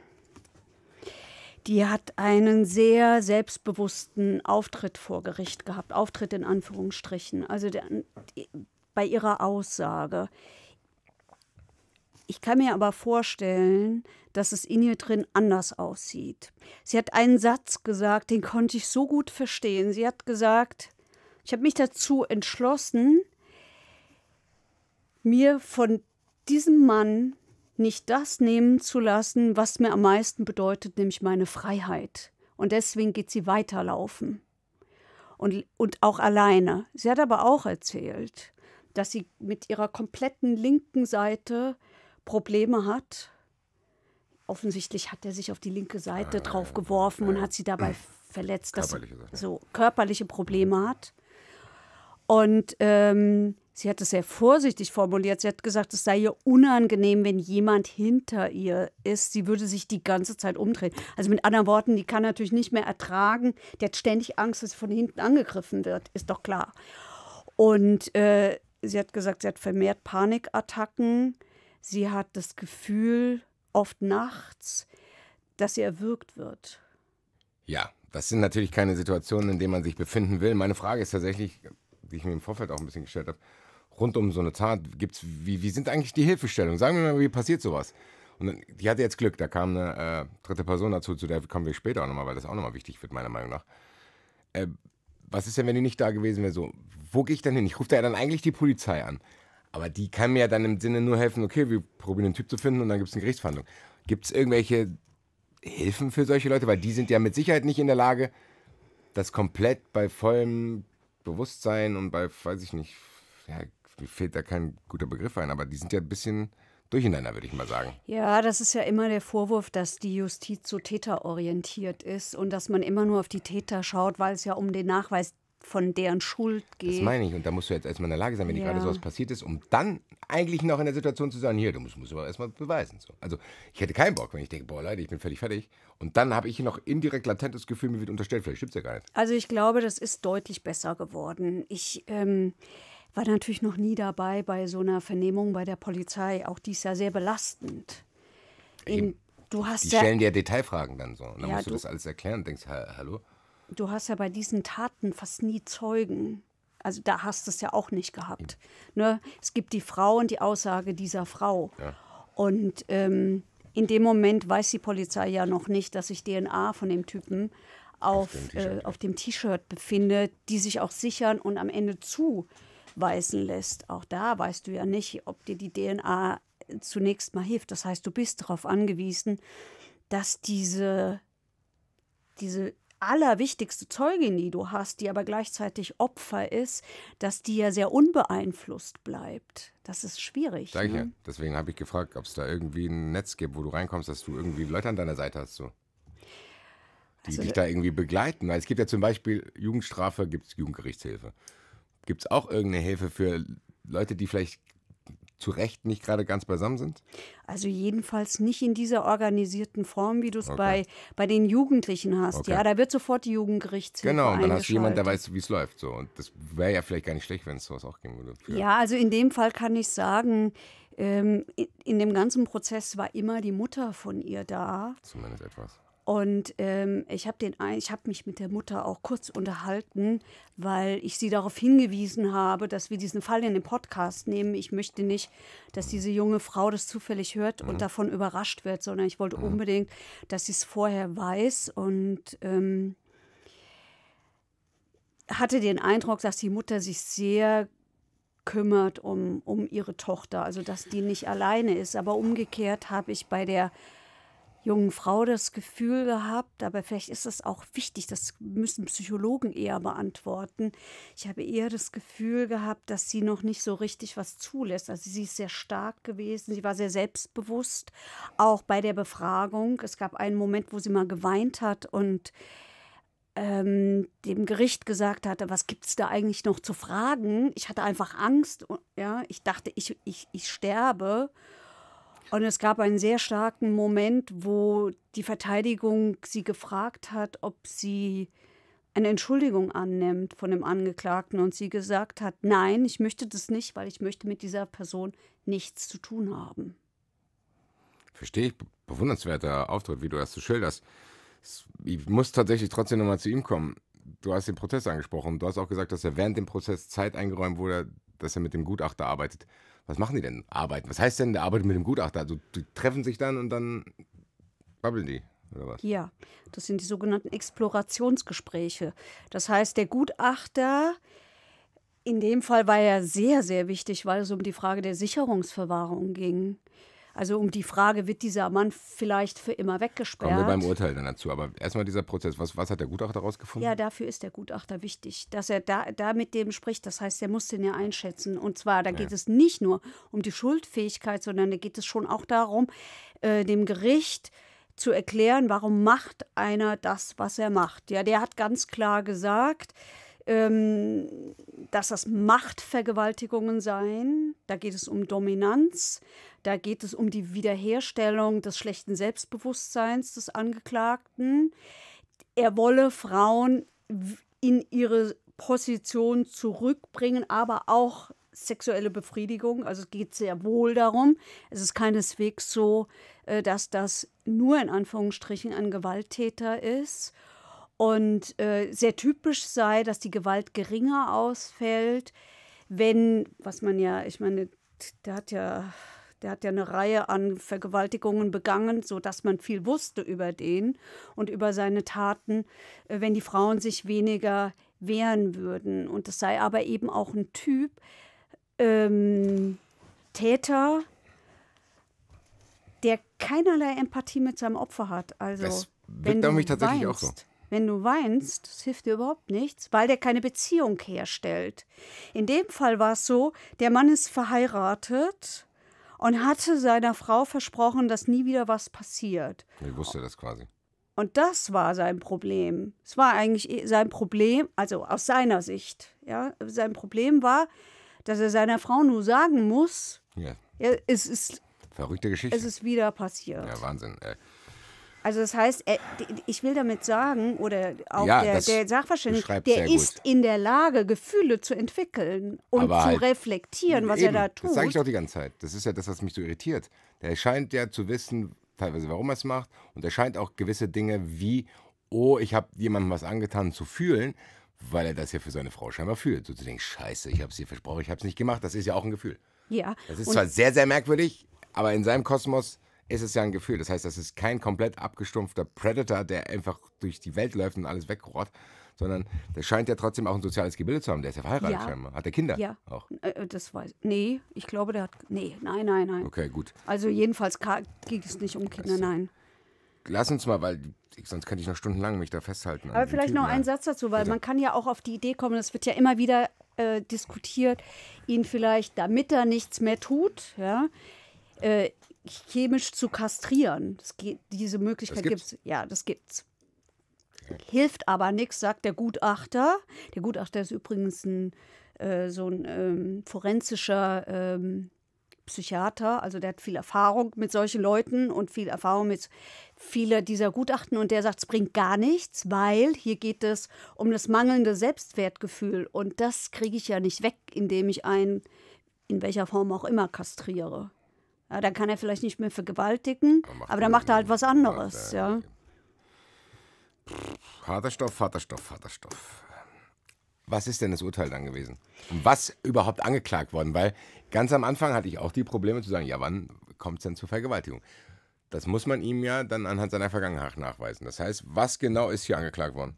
die hat einen sehr selbstbewussten Auftritt vor Gericht gehabt. Auftritt in Anführungsstrichen. Also der, die, bei ihrer Aussage. Ich kann mir aber vorstellen, dass es in ihr drin anders aussieht. Sie hat einen Satz gesagt, den konnte ich so gut verstehen. Sie hat gesagt, ich habe mich dazu entschlossen, mir von diesem Mann nicht das nehmen zu lassen, was mir am meisten bedeutet, nämlich meine Freiheit. Und deswegen geht sie weiterlaufen. Und, und auch alleine. Sie hat aber auch erzählt, dass sie mit ihrer kompletten linken Seite Probleme hat. Offensichtlich hat er sich auf die linke Seite äh, drauf geworfen äh, und hat sie dabei verletzt, dass sie so körperliche Probleme hat. Und ähm, Sie hat es sehr vorsichtig formuliert. Sie hat gesagt, es sei ihr unangenehm, wenn jemand hinter ihr ist. Sie würde sich die ganze Zeit umdrehen. Also mit anderen Worten, die kann natürlich nicht mehr ertragen. Die hat ständig Angst, dass sie von hinten angegriffen wird. Ist doch klar. Und äh, sie hat gesagt, sie hat vermehrt Panikattacken. Sie hat das Gefühl, oft nachts, dass sie erwürgt wird. Ja, das sind natürlich keine Situationen, in denen man sich befinden will. Meine Frage ist tatsächlich, die ich mir im Vorfeld auch ein bisschen gestellt habe, rund um so eine Tat gibt's, wie, wie sind eigentlich die Hilfestellungen? Sagen wir mal, wie passiert sowas? Und dann, die hatte jetzt Glück, da kam eine äh, dritte Person dazu, zu der kommen wir später auch nochmal, weil das auch nochmal wichtig wird, meiner Meinung nach. Äh, was ist denn, wenn die nicht da gewesen wäre? So, wo gehe ich denn hin? Ich rufe da ja dann eigentlich die Polizei an. Aber die kann mir ja dann im Sinne nur helfen, okay, wir probieren einen Typ zu finden und dann gibt es eine Gerichtsverhandlung. Gibt es irgendwelche Hilfen für solche Leute? Weil die sind ja mit Sicherheit nicht in der Lage, das komplett bei vollem Bewusstsein und bei, weiß ich nicht, ja, fehlt da kein guter Begriff ein, aber die sind ja ein bisschen durcheinander, würde ich mal sagen. Ja, das ist ja immer der Vorwurf, dass die Justiz so täterorientiert ist und dass man immer nur auf die Täter schaut, weil es ja um den Nachweis von deren Schuld geht. Das meine ich. Und da musst du jetzt erstmal in der Lage sein, wenn ja. dir gerade sowas passiert ist, um dann eigentlich noch in der Situation zu sagen, hier, du musst, musst aber erstmal beweisen. So. Also ich hätte keinen Bock, wenn ich denke, boah, Leute, ich bin völlig fertig. Und dann habe ich noch indirekt latentes Gefühl, mir wird unterstellt, vielleicht stimmt es ja gar nicht. Also ich glaube, das ist deutlich besser geworden. Ich, ähm, war natürlich noch nie dabei bei so einer Vernehmung bei der Polizei. Auch die ist ja sehr belastend. In, du hast die stellen ja, dir Detailfragen dann so. Und dann ja, musst du, du, das alles erklären und denkst, hallo? Du hast ja bei diesen Taten fast nie Zeugen. Also da hast du es ja auch nicht gehabt. Ne? Es gibt die Frau und die Aussage dieser Frau. Ja. Und ähm, in dem Moment weiß die Polizei ja noch nicht, dass sich DNA von dem Typen auf, auf dem äh, T-Shirt äh, befindet, die sich auch sichern und am Ende zu weisen lässt. Auch da weißt du ja nicht, ob dir die DNA zunächst mal hilft. Das heißt, du bist darauf angewiesen, dass diese, diese allerwichtigste Zeugin, die du hast, die aber gleichzeitig Opfer ist, dass die ja sehr unbeeinflusst bleibt. Das ist schwierig. Danke. ne? Deswegen habe ich gefragt, ob es da irgendwie ein Netz gibt, wo du reinkommst, dass du irgendwie Leute an deiner Seite hast. So. Die also, dich äh da irgendwie begleiten. es gibt ja zum Beispiel Jugendstrafe, gibt es Jugendgerichtshilfe. Gibt es auch irgendeine Hilfe für Leute, die vielleicht zu Recht nicht gerade ganz beisammen sind? Also jedenfalls nicht in dieser organisierten Form, wie du es okay. Oh bei, bei den Jugendlichen hast. Okay. Ja, da wird sofort die Jugendgerichtshilfe Genau, und dann hast du jemanden, der weiß, wie es läuft. So. Und das wäre ja vielleicht gar nicht schlecht, wenn es sowas auch geben würde. Ja, also in dem Fall kann ich sagen, ähm, in, in dem ganzen Prozess war immer die Mutter von ihr da. Zumindest etwas. Und ähm, ich habe hab mich mit der Mutter auch kurz unterhalten, weil ich sie darauf hingewiesen habe, dass wir diesen Fall in den Podcast nehmen. Ich möchte nicht, dass diese junge Frau das zufällig hört und mhm. davon überrascht wird, sondern ich wollte mhm. unbedingt, dass sie es vorher weiß und ähm, hatte den Eindruck, dass die Mutter sich sehr kümmert um, um ihre Tochter, also dass die nicht alleine ist. Aber umgekehrt habe ich bei der jungen Frau das Gefühl gehabt, aber vielleicht ist das auch wichtig, das müssen Psychologen eher beantworten. Ich habe eher das Gefühl gehabt, dass sie noch nicht so richtig was zulässt. Also sie ist sehr stark gewesen, sie war sehr selbstbewusst, auch bei der Befragung. Es gab einen Moment, wo sie mal geweint hat und ähm, dem Gericht gesagt hatte, was gibt es da eigentlich noch zu fragen? Ich hatte einfach Angst, ja, ich dachte, ich, ich, ich sterbe. Und es gab einen sehr starken Moment, wo die Verteidigung sie gefragt hat, ob sie eine Entschuldigung annimmt von dem Angeklagten und sie gesagt hat, nein, ich möchte das nicht, weil ich möchte mit dieser Person nichts zu tun haben. Verstehe ich, bewundernswerter Auftritt, wie du das so schilderst. Ich muss tatsächlich trotzdem nochmal zu ihm kommen. Du hast den Prozess angesprochen. Du hast auch gesagt, dass er während dem Prozess Zeit eingeräumt wurde, dass er mit dem Gutachter arbeitet. Was machen die denn? Arbeiten. Was heißt denn, der arbeitet mit dem Gutachter? Also die treffen sich dann und dann babbeln die. Ja, das sind die sogenannten Explorationsgespräche. Das heißt, der Gutachter, in dem Fall war er sehr, sehr wichtig, weil es um die Frage der Sicherungsverwahrung ging. Also um die Frage, wird dieser Mann vielleicht für immer weggesperrt? Kommen wir beim Urteil dann dazu. Aber erstmal dieser Prozess. Was, was hat der Gutachter rausgefunden? Ja, dafür ist der Gutachter wichtig, dass er da, da mit dem spricht. Das heißt, er muss den ja einschätzen. Und zwar, da geht ja. es nicht nur um die Schuldfähigkeit, sondern da geht es schon auch darum, äh, dem Gericht zu erklären, warum macht einer das, was er macht. Ja, der hat ganz klar gesagt, ähm, dass das Machtvergewaltigungen seien da geht es um Dominanz, da geht es um die Wiederherstellung des schlechten Selbstbewusstseins des Angeklagten. Er wolle Frauen in ihre Position zurückbringen, aber auch sexuelle Befriedigung. Also es geht sehr wohl darum. Es ist keineswegs so, äh, dass das nur in Anführungsstrichen ein Gewalttäter ist. Und äh, sehr typisch sei, dass die Gewalt geringer ausfällt, wenn, was man ja, ich meine, der hat ja, der hat ja eine Reihe an Vergewaltigungen begangen, sodass man viel wusste über den und über seine Taten, äh, wenn die Frauen sich weniger wehren würden. Und es sei aber eben auch ein Typ ähm, Täter, der keinerlei Empathie mit seinem Opfer hat. Also, das wenn du mich tatsächlich weinst, auch so. Wenn du weinst, das hilft dir überhaupt nichts, weil der keine Beziehung herstellt. In dem Fall war es so, der Mann ist verheiratet und hatte seiner Frau versprochen, dass nie wieder was passiert. Ich wusste das quasi. Und das war sein Problem. Es war eigentlich eh sein Problem, also aus seiner Sicht. Ja, sein Problem war, dass er seiner Frau nur sagen muss, ja. es ist verrückte Geschichte. Es ist wieder passiert. Ja, Wahnsinn. Ey. Also das heißt, er, ich will damit sagen, oder auch ja, der, der, Sachverständige, der ist in der Lage, Gefühle zu entwickeln und Aber zu halt reflektieren, was eben, er da tut. Das sage ich doch die ganze Zeit. Das ist ja das, was mich so irritiert. Der scheint ja zu wissen, teilweise, warum er es macht. Und er scheint auch gewisse Dinge wie, oh, ich habe jemandem was angetan, zu fühlen, weil er das ja für seine Frau scheinbar fühlt. So zu denken, scheiße, ich habe es ihr versprochen, ich habe es nicht gemacht. Das ist ja auch ein Gefühl. Ja. Das ist zwar sehr, sehr merkwürdig, aber in seinem Kosmos ist es ja ein Gefühl. Das heißt, das ist kein komplett abgestumpfter Predator, der einfach durch die Welt läuft und alles wegrohrt, sondern der scheint ja trotzdem auch ein soziales Gebilde zu haben. Der ist ja verheiratet ja. scheinbar. Hat er Kinder? Ja. Auch. Äh, äh, das weiß ich. Nee, ich glaube, der hat. Nee, nein, nein, nein. Okay, gut. Also jedenfalls ging es nicht um Kinder, also, nein. Lass uns mal, weil sonst könnte ich noch stundenlang mich da festhalten. Aber vielleicht Typen, noch einen Satz dazu, weil Bitte. man kann ja auch auf die Idee kommen, das wird ja immer wieder äh, diskutiert, ihn vielleicht, damit er nichts mehr tut, ja, äh, chemisch zu kastrieren. Geht, diese Möglichkeit gibt es. Ja, das gibt's. Hilft aber nichts, sagt der Gutachter. Der Gutachter ist übrigens ein, äh, so ein ähm, forensischer ähm, Psychiater, also der hat viel Erfahrung mit solchen Leuten und viel Erfahrung mit vielen dieser Gutachten und der sagt, es bringt gar nichts, weil hier geht es um das mangelnde Selbstwertgefühl und das kriege ich ja nicht weg, indem ich einen, in welcher Form auch immer, kastriere. Ja, äh, dann kann er vielleicht nicht mehr vergewaltigen, aber, aber dann macht er halt was anderes. Ja. Vaterstoff, Vaterstoff, harter Was ist denn das Urteil dann gewesen? Und was überhaupt angeklagt worden? Weil ganz am Anfang hatte ich auch die Probleme zu sagen, ja, wann kommt es denn zur Vergewaltigung? Das muss man ihm ja dann anhand seiner Vergangenheit nachweisen. Das heißt, was genau ist hier angeklagt worden?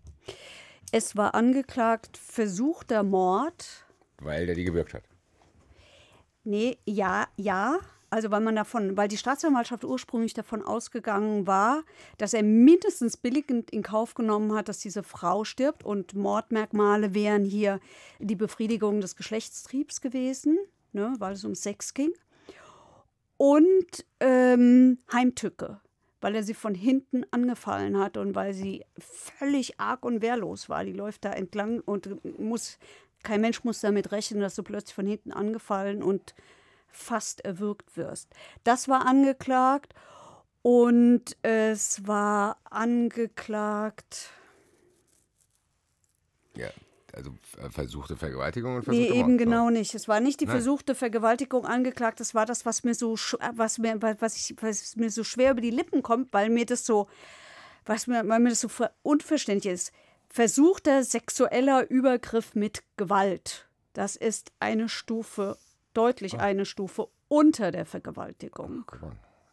Es war angeklagt versuchter Mord. Weil der die gewirkt hat. Nee, ja, ja, also weil man davon, weil die Staatsanwaltschaft ursprünglich davon ausgegangen war, dass er mindestens billigend in Kauf genommen hat, dass diese Frau stirbt und Mordmerkmale wären hier die Befriedigung des Geschlechtstriebs gewesen, ne, weil es um Sex ging und ähm, Heimtücke, weil er sie von hinten angefallen hat und weil sie völlig arg und wehrlos war. Die läuft da entlang und muss kein Mensch muss damit rechnen, dass du plötzlich von hinten angefallen und fast erwürgt wirst. Das war angeklagt und es war angeklagt. Ja, also äh, versuchte Vergewaltigung und versuchte Nee, eben Mord, genau nicht. Es war nicht die Nein. versuchte Vergewaltigung angeklagt. Das war das, was mir so, äh, was mir, was, ich, was mir so schwer über die Lippen kommt, weil mir das so, was mir, weil mir das so unverständlich ist. Versuchter sexueller Übergriff mit Gewalt. Das ist eine Stufe deutlich eine Stufe unter der Vergewaltigung.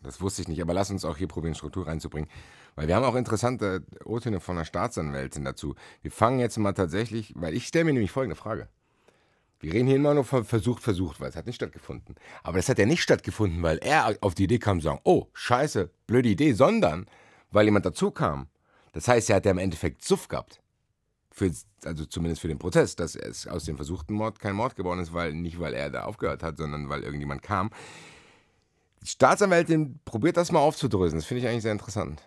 Das wusste ich nicht, aber lass uns auch hier probieren, Struktur reinzubringen. Weil wir haben auch interessante Urteile von der Staatsanwältin dazu. Wir fangen jetzt mal tatsächlich, weil ich stelle mir nämlich folgende Frage. Wir reden hier immer nur von versucht, versucht, weil es hat nicht stattgefunden. Aber das hat ja nicht stattgefunden, weil er auf die Idee kam, zu sagen, oh, scheiße, blöde Idee, sondern weil jemand dazu kam. Das heißt, er hat ja im Endeffekt Suff gehabt für, also zumindest für den Prozess, dass es aus dem versuchten Mord kein Mord geworden ist, weil nicht weil er da aufgehört hat, sondern weil irgendjemand kam. Die Staatsanwältin probiert das mal aufzudröseln. Das finde ich eigentlich sehr interessant.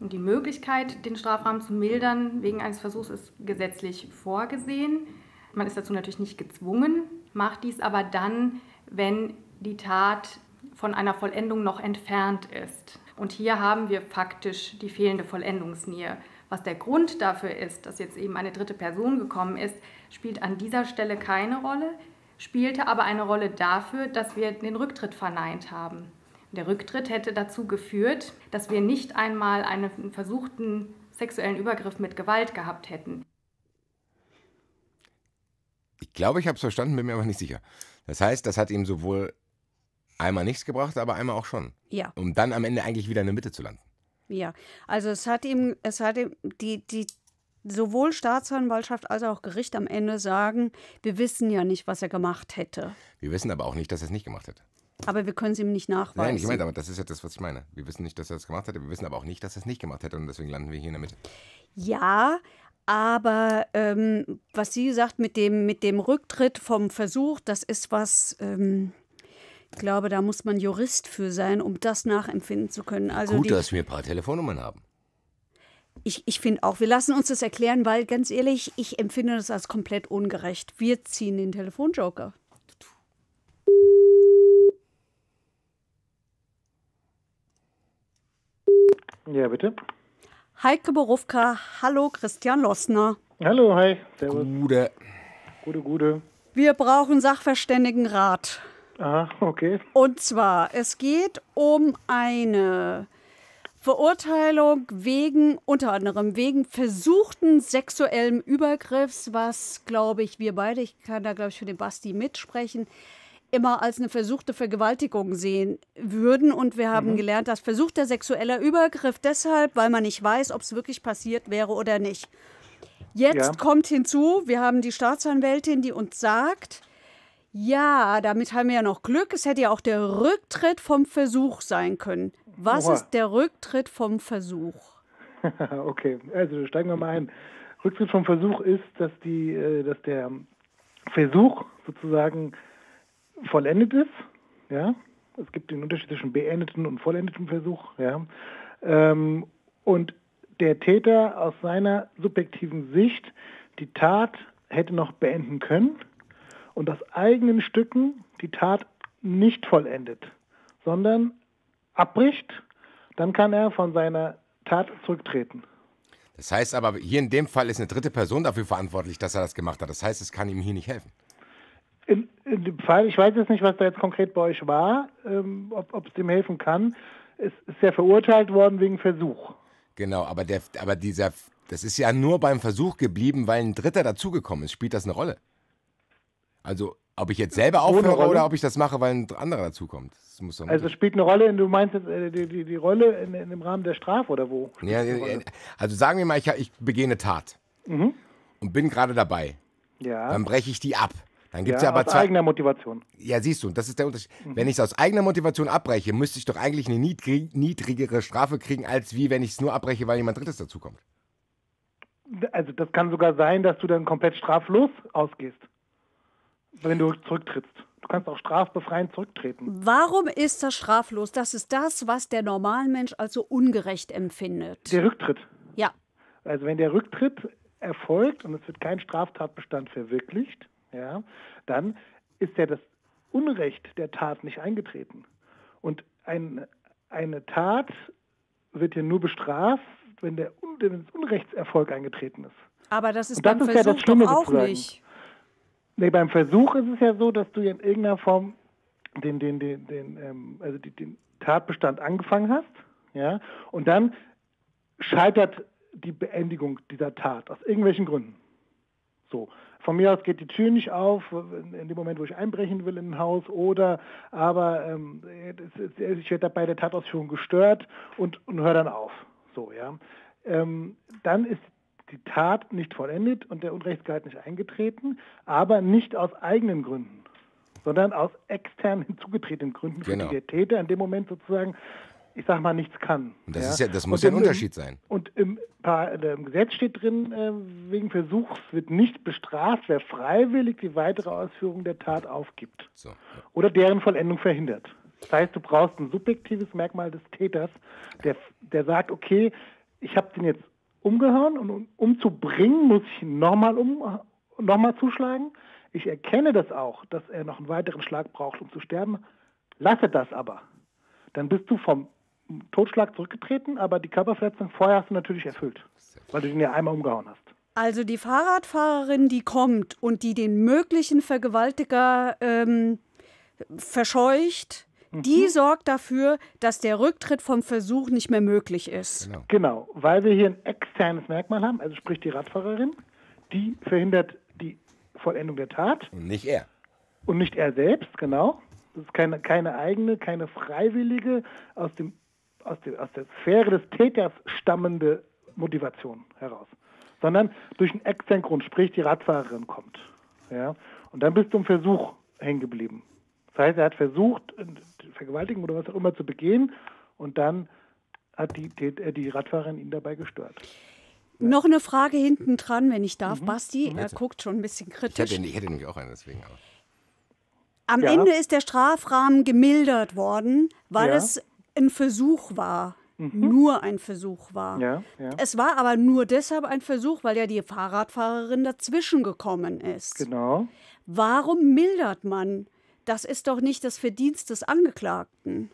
Die Möglichkeit, den Strafrahmen zu mildern wegen eines Versuchs, ist gesetzlich vorgesehen. Man ist dazu natürlich nicht gezwungen, macht dies aber dann, wenn die Tat von einer Vollendung noch entfernt ist. Und hier haben wir faktisch die fehlende Vollendungsnähe. Was der Grund dafür ist, dass jetzt eben eine dritte Person gekommen ist, spielt an dieser Stelle keine Rolle, spielte aber eine Rolle dafür, dass wir den Rücktritt verneint haben. Der Rücktritt hätte dazu geführt, dass wir nicht einmal einen versuchten sexuellen Übergriff mit Gewalt gehabt hätten. Ich glaube, ich habe es verstanden, bin mir aber nicht sicher. Das heißt, das hat ihm sowohl einmal nichts gebracht, aber einmal auch schon. Ja. Um dann am Ende eigentlich wieder in der Mitte zu landen. Ja, also es hat ihm, es hat ihm, die, die sowohl Staatsanwaltschaft als auch Gericht am Ende sagen, wir wissen ja nicht, was er gemacht hätte. Wir wissen aber auch nicht, dass er es nicht gemacht hätte. Aber wir können es ihm nicht nachweisen. Nein, ich meine damit, das ist ja das, was ich meine. Wir wissen nicht, dass er es gemacht hätte, wir wissen aber auch nicht, dass er es nicht gemacht hätte und deswegen landen wir hier in der Mitte. Ja, aber ähm, was sie sagt mit dem, mit dem Rücktritt vom Versuch, das ist was, ähm, ich glaube, da muss man Jurist für sein, um das nachempfinden zu können. Also Gut, die, dass wir ein paar Telefonnummern haben. Ich, ich finde auch, wir lassen uns das erklären, weil ganz ehrlich, ich empfinde das als komplett ungerecht. Wir ziehen den Telefonjoker. Ja, bitte. Heike Borowka, hallo Christian Lossner. Hallo, hi. Servus. Gute. Gute, gute. Wir brauchen Sachverständigenrat. Aha, okay. Und zwar, es geht um eine Verurteilung wegen, unter anderem wegen versuchten sexuellen Übergriffs, was, glaube ich, wir beide, ich kann da, glaube ich, für den Basti mitsprechen, immer als eine versuchte Vergewaltigung sehen würden. Und wir haben mhm. gelernt, dass versuchter sexueller Übergriff deshalb, weil man nicht weiß, ob es wirklich passiert wäre oder nicht. Jetzt ja. kommt hinzu, wir haben die Staatsanwältin, die uns sagt, ja, damit haben wir ja noch Glück. Es hätte ja auch der Rücktritt vom Versuch sein können. Was Oha. ist der Rücktritt vom Versuch? okay, also steigen wir mal ein. Rücktritt vom Versuch ist, dass, die, äh, dass der Versuch sozusagen vollendet ist. Ja? Es gibt den Unterschied zwischen beendeten und vollendeten Versuch. Ja? Ähm, und der Täter aus seiner subjektiven Sicht die Tat hätte noch beenden können und aus eigenen Stücken die Tat nicht vollendet, sondern abbricht, dann kann er von seiner Tat zurücktreten. Das heißt aber, hier in dem Fall ist eine dritte Person dafür verantwortlich, dass er das gemacht hat. Das heißt, es kann ihm hier nicht helfen. In, in dem Fall, ich weiß jetzt nicht, was da jetzt konkret bei euch war, ähm, ob es dem helfen kann. Es ist ja verurteilt worden wegen Versuch. Genau, aber, der, aber dieser, das ist ja nur beim Versuch geblieben, weil ein Dritter dazugekommen ist. Spielt das eine Rolle? Also ob ich jetzt selber aufhöre oder ob ich das mache, weil ein anderer dazukommt. Also es spielt eine Rolle, du meinst äh, die, die, die Rolle in, in, im Rahmen der Strafe oder wo? Ja, äh, also sagen wir mal, ich, ich begehe eine Tat mhm. und bin gerade dabei. Ja. Dann breche ich die ab. Dann gibt's ja, ja aber aus zwei... eigener Motivation. Ja, siehst du, das ist der Unterschied. Mhm. Wenn ich es aus eigener Motivation abbreche, müsste ich doch eigentlich eine niedrig, niedrigere Strafe kriegen, als wie wenn ich es nur abbreche, weil jemand Drittes dazukommt. Also das kann sogar sein, dass du dann komplett straflos ausgehst. Wenn du zurücktrittst. Du kannst auch strafbefreiend zurücktreten. Warum ist das straflos? Das ist das, was der Normalmensch als so ungerecht empfindet. Der Rücktritt. Ja. Also wenn der Rücktritt erfolgt und es wird kein Straftatbestand verwirklicht, ja, dann ist ja das Unrecht der Tat nicht eingetreten. Und ein, eine Tat wird ja nur bestraft, wenn der wenn das Unrechtserfolg eingetreten ist. Aber das ist und das beim ist ja das Schlimme, auch nicht. Nee, beim Versuch ist es ja so, dass du in irgendeiner Form den, den, den, den ähm, also die, den Tatbestand angefangen hast, ja, und dann scheitert die Beendigung dieser Tat aus irgendwelchen Gründen. So. Von mir aus geht die Tür nicht auf, in dem Moment, wo ich einbrechen will in ein Haus, oder aber ähm, ich werde bei der Tatausführung gestört und, und höre dann auf. So, ja. Ähm, dann ist die Tat nicht vollendet und der Unrechtsgehalt nicht eingetreten, aber nicht aus eigenen Gründen, sondern aus extern hinzugetretenen Gründen, genau. für die genau. der Täter in dem Moment sozusagen, ich sag mal, nichts kann. Und das, ja? Ist ja, das muss ja ein Unterschied sein. Und im, äh, im Gesetz steht drin, äh, wegen Versuchs wird nicht bestraft, wer freiwillig die weitere Ausführung der Tat aufgibt so. oder deren Vollendung verhindert. Das heißt, du brauchst ein subjektives Merkmal des Täters, der, der sagt, okay, ich habe den jetzt umgehören und umzubringen, muss ich nochmal um, nochmal zuschlagen. Ich erkenne das auch, dass er noch einen weiteren Schlag braucht, um zu sterben. Lasse das aber. Dann bist du vom Totschlag zurückgetreten, aber die Körperverletzung vorher hast du natürlich erfüllt, weil du ihn ja einmal umgehauen hast. Also die Fahrradfahrerin, die kommt und die den möglichen Vergewaltiger ähm, verscheucht, die mhm. sorgt dafür, dass der Rücktritt vom Versuch nicht mehr möglich ist. Genau. genau, weil wir hier ein externes Merkmal haben, also sprich die Radfahrerin, die verhindert die Vollendung der Tat. Und nicht er. Und nicht er selbst, genau. Das ist keine, keine eigene, keine freiwillige, aus, dem, aus, dem, aus der Sphäre des Täters stammende Motivation heraus. Sondern durch einen externen Grund, sprich die Radfahrerin kommt. Ja? Und dann bist du im Versuch hängen geblieben. Das heißt, er hat versucht, Vergewaltigung oder was auch immer zu begehen. Und dann hat die, die äh, Radfahrerin ihn dabei gestört. Noch eine Frage hinten dran, wenn ich darf. Mhm. Basti, mhm. er guckt schon ein bisschen kritisch. Ich hätte, ich hätte nämlich auch einen, deswegen auch. Am ja. Ende ist der Strafrahmen gemildert worden, weil ja. es ein Versuch war. Mhm. Nur ein Versuch war. Ja, es war aber nur deshalb ein Versuch, weil ja die Fahrradfahrerin dazwischen gekommen ist. Genau. Warum mildert man das ist doch nicht das Verdienst des Angeklagten.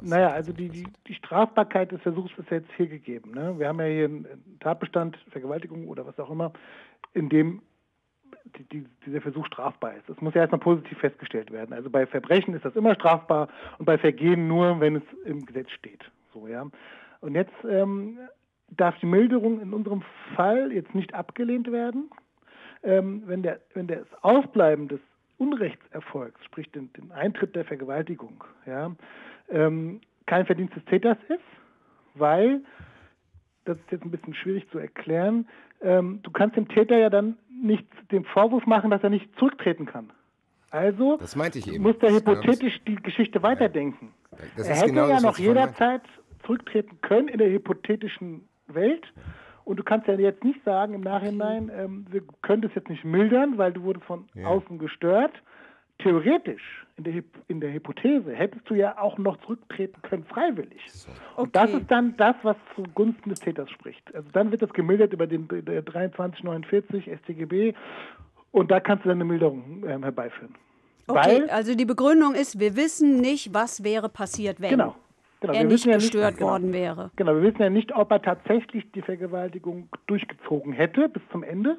Naja, also die, die, die, Strafbarkeit des Versuchs ist jetzt hier gegeben. Ne? Wir haben ja hier einen Tatbestand, Vergewaltigung oder was auch immer, in dem die, dieser Versuch strafbar ist. Das muss ja erstmal positiv festgestellt werden. Also bei Verbrechen ist das immer strafbar und bei Vergehen nur, wenn es im Gesetz steht. So, ja. Und jetzt ähm, darf die Milderung in unserem Fall jetzt nicht abgelehnt werden. Ähm, wenn, der, wenn das Ausbleiben des Unrechtserfolgs, sprich den, den Eintritt der Vergewaltigung, ja, ähm, kein Verdienst des Täters ist, weil, das ist jetzt ein bisschen schwierig zu erklären, ähm, du kannst dem Täter ja dann nicht den Vorwurf machen, dass er nicht zurücktreten kann. Also das meinte ich eben. muss der genau hypothetisch die Geschichte weiterdenken. er hätte genau ja das, noch jederzeit zurücktreten können in der hypothetischen Welt. Und du kannst ja jetzt nicht sagen im Nachhinein, ähm, wir können das jetzt nicht mildern, weil du wurdest von ja. außen gestört. Theoretisch, in der, in der Hypothese, hättest du ja auch noch zurücktreten können, freiwillig. Okay. Und das ist dann das, was zugunsten des Täters spricht. Also dann wird das gemildert über den 2349 äh, StGB und da kannst du dann eine Milderung ähm, herbeiführen. Okay, Weil, also die Begründung ist, wir wissen nicht, was wäre passiert, wenn. Genau genau, er nicht gestört ja genau. nicht, worden genau, wäre. Genau, wir wissen ja nicht, ob er tatsächlich die Vergewaltigung durchgezogen hätte bis zum Ende.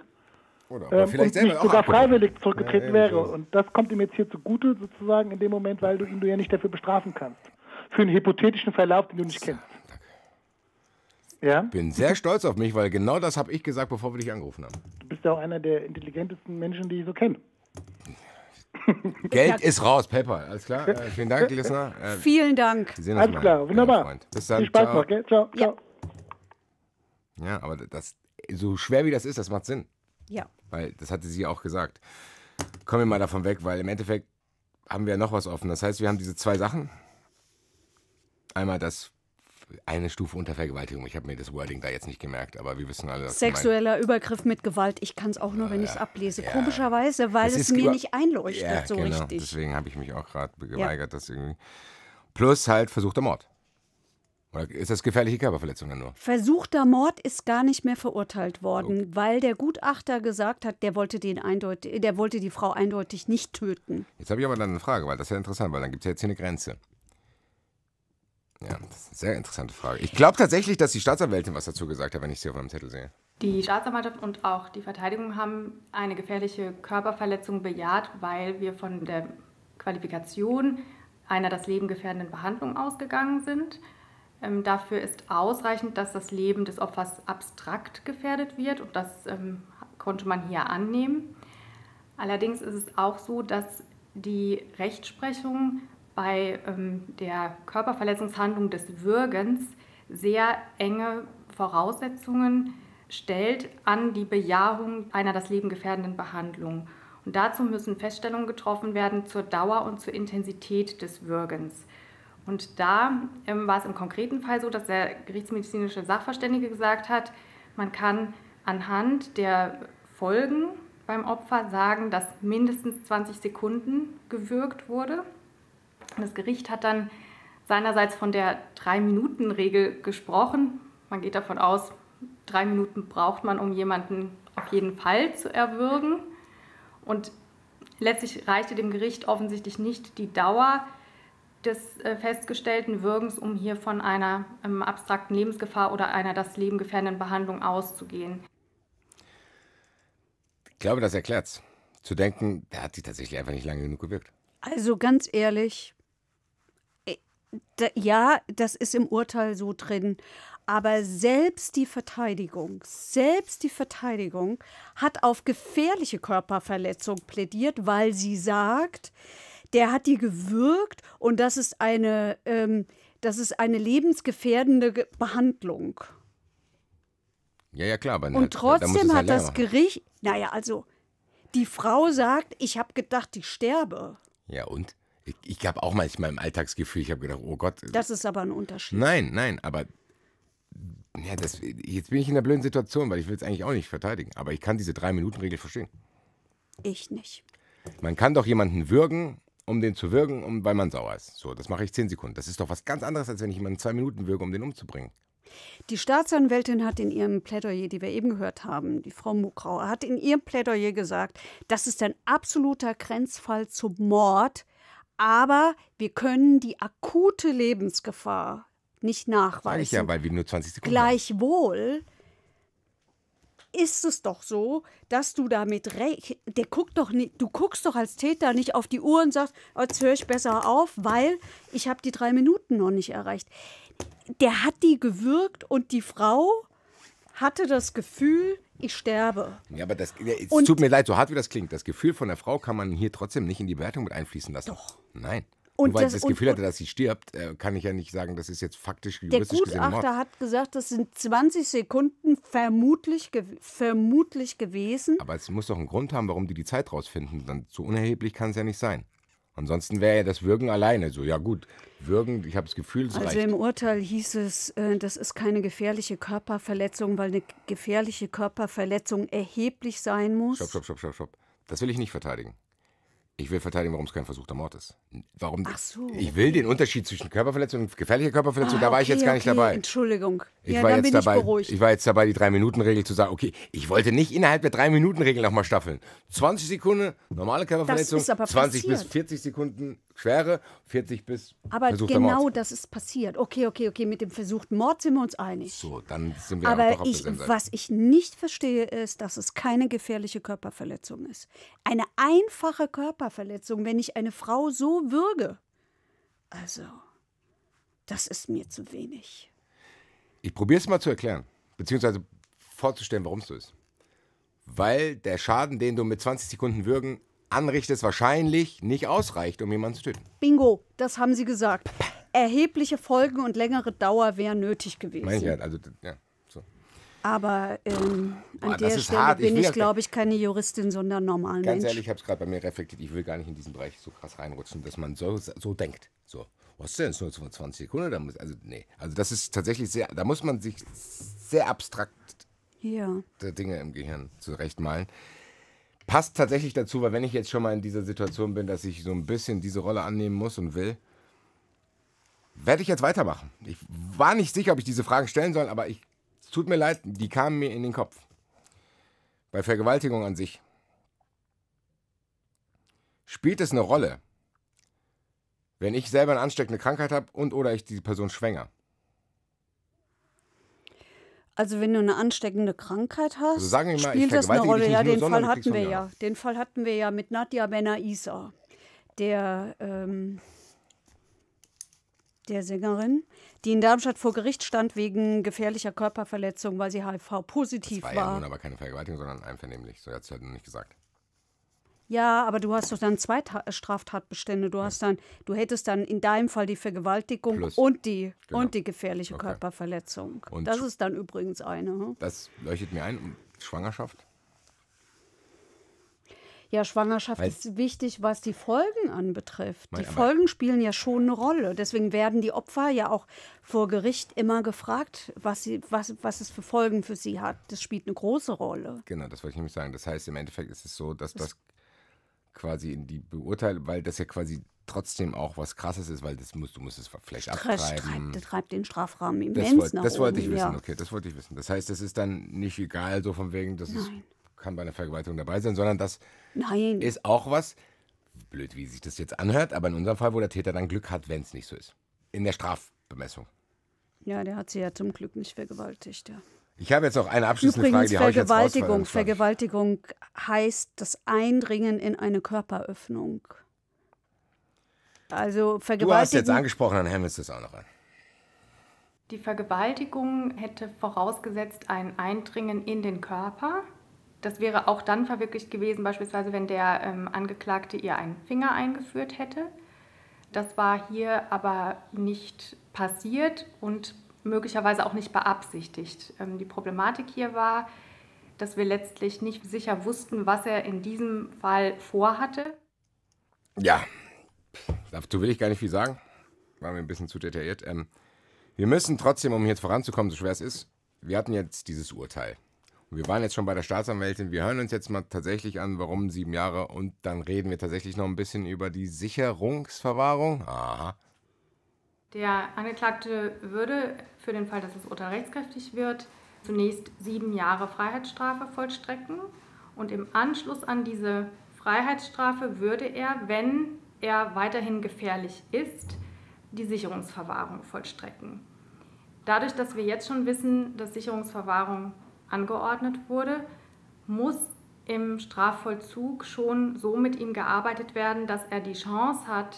Oder ähm, vielleicht und nicht sogar freiwillig zurückgetreten ja, wäre. Und das kommt ihm jetzt hier zugute, sozusagen, in dem Moment, weil du ihn du ja nicht dafür bestrafen kannst. Für einen hypothetischen Verlauf, den du nicht kennst. Ja? Bin sehr stolz auf mich, weil genau das habe ich gesagt, bevor wir dich angerufen haben. Du bist ja auch einer der intelligentesten Menschen, die ich so kenne. Geld ist raus, Pepper. Alles klar. Äh, vielen Dank, Lisner. Äh, vielen Dank. sehen Alles mal. klar, wunderbar. Bis dann. Viel Spaß ciao. noch, gell? Ciao. ciao. Ja. ja, aber das, so schwer wie das ist, das macht Sinn. Ja. Weil das hatte sie auch gesagt. Kommen wir mal davon weg, weil im Endeffekt haben wir ja noch was offen. Das heißt, wir haben diese zwei Sachen. Einmal das eine Stufe unter Vergewaltigung. Ich habe mir das Wording da jetzt nicht gemerkt, aber wir wissen alle, dass Sexueller Übergriff mit Gewalt. Ich kann es auch nur, wenn äh, ich es ablese. Ja. Komischerweise, weil das es mir nicht einleuchtet ja, so genau. richtig. Deswegen habe ich mich auch gerade geweigert, ja. das irgendwie. Plus halt versuchter Mord. Oder ist das gefährliche Körperverletzung dann nur? Versuchter Mord ist gar nicht mehr verurteilt worden, okay. Oh. weil der Gutachter gesagt hat, der wollte, den eindeutig, der wollte die Frau eindeutig nicht töten. Jetzt habe ich aber dann eine Frage, weil das ist ja interessant, weil dann gibt es ja jetzt hier eine Grenze. Ja, das ist eine sehr interessante Frage. Ich glaube tatsächlich, dass die Staatsanwältin was dazu gesagt hat, wenn ich sie auf meinem Zettel sehe. Die Staatsanwaltschaft und auch die Verteidigung haben eine gefährliche Körperverletzung bejaht, weil wir von der Qualifikation einer das Leben gefährdenden Behandlung ausgegangen sind. Ähm, dafür ist ausreichend, dass das Leben des Opfers abstrakt gefährdet wird und das ähm, konnte man hier annehmen. Allerdings ist es auch so, dass die Rechtsprechung bei ähm, der Körperverletzungshandlung des Würgens sehr enge Voraussetzungen stellt an die Bejahung einer das Leben gefährdenden Behandlung. Und dazu müssen Feststellungen getroffen werden zur Dauer und zur Intensität des Würgens. Und da ähm, war es im konkreten Fall so, dass der gerichtsmedizinische Sachverständige gesagt hat, man kann anhand der Folgen beim Opfer sagen, dass mindestens 20 Sekunden gewürgt wurde. Das Gericht hat dann seinerseits von der Drei-Minuten-Regel gesprochen. Man geht davon aus, drei Minuten braucht man, um jemanden auf jeden Fall zu erwürgen. Und letztlich reichte dem Gericht offensichtlich nicht die Dauer des äh, festgestellten Würgens, um hier von einer ähm, abstrakten Lebensgefahr oder einer das Leben gefährdenden Behandlung auszugehen. Ich glaube, das erklärt es. Zu denken, der hat sich tatsächlich einfach nicht lange genug gewirkt. Also ganz ehrlich, ja, das ist im Urteil so drin. Aber selbst die Verteidigung, selbst die Verteidigung hat auf gefährliche Körperverletzung plädiert, weil sie sagt, der hat die gewürgt und das ist eine, ähm, das ist eine lebensgefährdende Behandlung. Ja, ja, klar. und halt, trotzdem hat das Gericht, naja, also die Frau sagt, ich habe gedacht, ich sterbe. Ja, und? Ich, ich habe auch manchmal im Alltagsgefühl, ich habe gedacht, oh Gott. Äh, das ist aber ein Unterschied. Nein, nein, aber äh, ja, das, jetzt bin ich in einer blöden Situation, weil ich will es eigentlich auch nicht verteidigen. Aber ich kann diese Drei-Minuten-Regel verstehen. Ich nicht. Man kann doch jemanden würgen, um den zu würgen, um, weil man sauer ist. So, das mache ich zehn Sekunden. Das ist doch was ganz anderes, als wenn ich jemanden zwei Minuten würge, um den umzubringen. Die Staatsanwältin hat in ihrem Plädoyer, die wir eben gehört haben, die Frau Mukrauer, hat in ihrem Plädoyer gesagt, das ist ein absoluter Grenzfall zum Mord, aber wir können die akute Lebensgefahr nicht nachweisen. Sag ich ja, weil wir nur 20 Sekunden. Gleichwohl ist es doch so, dass du damit recht, der guckt doch nicht, du guckst doch als Täter nicht auf die Uhr und sagst, oh, jetzt höre ich besser auf, weil ich habe die drei Minuten noch nicht erreicht. Der hat die gewürgt und die Frau hatte das Gefühl, ich sterbe. Ja, aber das, es tut mir leid, so hart wie das klingt. Das Gefühl von der Frau kann man hier trotzdem nicht in die Bewertung mit einfließen lassen. Doch. Nein. Und Nur weil das, ich das Gefühl und, hatte, dass sie stirbt, äh, kann ich ja nicht sagen, das ist jetzt faktisch juristisch Der Gutachter hat gesagt, das sind 20 Sekunden vermutlich, ge vermutlich gewesen. Aber es muss doch einen Grund haben, warum die die Zeit rausfinden. Dann so unerheblich kann es ja nicht sein. Ansonsten wäre ja das Würgen alleine so. Ja gut, Würgen, ich habe das Gefühl, es Also reicht. im Urteil hieß es, äh, das ist keine gefährliche Körperverletzung, weil eine gefährliche Körperverletzung erheblich sein muss. Stopp, stopp, stopp, stopp, stopp. Das will ich nicht verteidigen. Ich will verteidigen, warum es kein versuchter Mord ist. Warum? Ach so. Ich will den Unterschied zwischen Körperverletzung und gefährlicher Körperverletzung, ah, da war okay, ich jetzt gar nicht okay. dabei. Entschuldigung. Ich ja, war jetzt dabei. Ich, ich, war jetzt dabei, die Drei-Minuten-Regel zu sagen, okay, ich wollte nicht innerhalb der Drei-Minuten-Regel nochmal staffeln. 20 Sekunden normale Körperverletzung, 20 bis 40 Sekunden Schwere, 40 bis. Aber genau Mord. das ist passiert. Okay, okay, okay, mit dem versuchten Mord sind wir uns einig. So, dann sind wir Aber doch ich, was ich nicht verstehe, ist, dass es keine gefährliche Körperverletzung ist. Eine einfache Körperverletzung, wenn ich eine Frau so würge. Also, das ist mir zu wenig. Ich probiere es mal zu erklären, beziehungsweise vorzustellen, warum es so ist. Weil der Schaden, den du mit 20 Sekunden Würgen anrichtest, wahrscheinlich nicht ausreicht, um jemanden zu töten. Bingo, das haben Sie gesagt. Erhebliche Folgen und längere Dauer wären nötig gewesen. Meine ich halt, also, ja. So. Aber ähm, an Boah, der Stelle hart. bin ich, ich glaube ich, keine Juristin, sondern normal Ganz Mensch. ehrlich, ich habe es gerade bei mir reflektiert. Ich will gar nicht in diesen Bereich so krass reinrutschen, dass man so, so denkt. So, was denn? Ist nur 20 Sekunden? Da muss, also, nee. Also, das ist tatsächlich sehr, da muss man sich sehr abstrakt ja. Dinge im Gehirn zurechtmalen. malen passt tatsächlich dazu, weil wenn ich jetzt schon mal in dieser Situation bin, dass ich so ein bisschen diese Rolle annehmen muss und will, werde ich jetzt weitermachen. Ich war nicht sicher, ob ich diese Fragen stellen soll, aber ich, es tut mir leid, die kamen mir in den Kopf. Bei Vergewaltigung an sich. Spielt es eine Rolle, wenn ich selber eine ansteckende Krankheit habe und oder ich die Person schwänger? Also wenn du eine ansteckende Krankheit hast, also sagen mal, spielt das eine Rolle. Ja, den nur, Fall hatten wir ja. Den Fall hatten wir ja mit Nadja Benaisa, der, ähm, der Sängerin, die in Darmstadt vor Gericht stand wegen gefährlicher Körperverletzung, weil sie HIV-positiv war. Das war ja nun aber keine Vergewaltigung, sondern einvernehmlich. So hat sie halt nicht gesagt. Ja, aber du hast doch dann zwei Ta äh, Straftatbestände. Du hast dann, du hättest dann in deinem Fall die Vergewaltigung Plus. und die genau. und die gefährliche okay. Körperverletzung. Und das ist dann übrigens eine. Hm? Das leuchtet mir ein. Schwangerschaft? Ja, Schwangerschaft Weiß ist wichtig, was die Folgen anbetrifft. Die Folgen spielen ja schon eine Rolle. Deswegen werden die Opfer ja auch vor Gericht immer gefragt, was, sie, was, was es für Folgen für sie hat. Das spielt eine große Rolle. Genau, das wollte ich nämlich sagen. Das heißt, im Endeffekt ist es so, dass das, das quasi in die Beurteilung, weil das ja quasi trotzdem auch was Krasses ist, weil das musst, du musst es vielleicht Stress abtreiben. Treibt, treibt den Strafrahmen immens das wollt, nach Das wollte oben, ich wissen, ja. okay, das wollte ich wissen. Das heißt, das ist dann nicht egal, so von wegen, das ist, kann bei einer Vergewaltigung dabei sein, sondern das Nein. ist auch was, blöd, wie sich das jetzt anhört, aber in unserem Fall, wo der Täter dann Glück hat, wenn es nicht so ist. In der Strafbemessung. Ja, der hat sie ja zum Glück nicht vergewaltigt, ja. Ich habe jetzt auch eine abschließende Übrigens, Frage, die Vergewaltigung. Raus, Vergewaltigung heißt das Eindringen in eine Körperöffnung. Also Vergewaltigung. Du hast jetzt angesprochen, dann hängen wir es auch noch an. Die Vergewaltigung hätte vorausgesetzt ein Eindringen in den Körper. Das wäre auch dann verwirklicht gewesen, beispielsweise wenn der ähm, Angeklagte ihr einen Finger eingeführt hätte. Das war hier aber nicht passiert und möglicherweise auch nicht beabsichtigt. Ähm, die Problematik hier war, dass wir letztlich nicht sicher wussten, was er in diesem Fall vorhatte. Ja, dazu will ich gar nicht viel sagen. War mir ein bisschen zu detailliert. Ähm, wir müssen trotzdem, um jetzt voranzukommen, so schwer es ist, wir hatten jetzt dieses Urteil. Und wir waren jetzt schon bei der Staatsanwältin. Wir hören uns jetzt mal tatsächlich an, warum sieben Jahre. Und dann reden wir tatsächlich noch ein bisschen über die Sicherungsverwahrung. Aha. Der Angeklagte würde für den Fall, dass das Urteil rechtskräftig wird, zunächst sieben Jahre Freiheitsstrafe vollstrecken und im Anschluss an diese Freiheitsstrafe würde er, wenn er weiterhin gefährlich ist, die Sicherungsverwahrung vollstrecken. Dadurch, dass wir jetzt schon wissen, dass Sicherungsverwahrung angeordnet wurde, muss im Strafvollzug schon so mit ihm gearbeitet werden, dass er die Chance hat,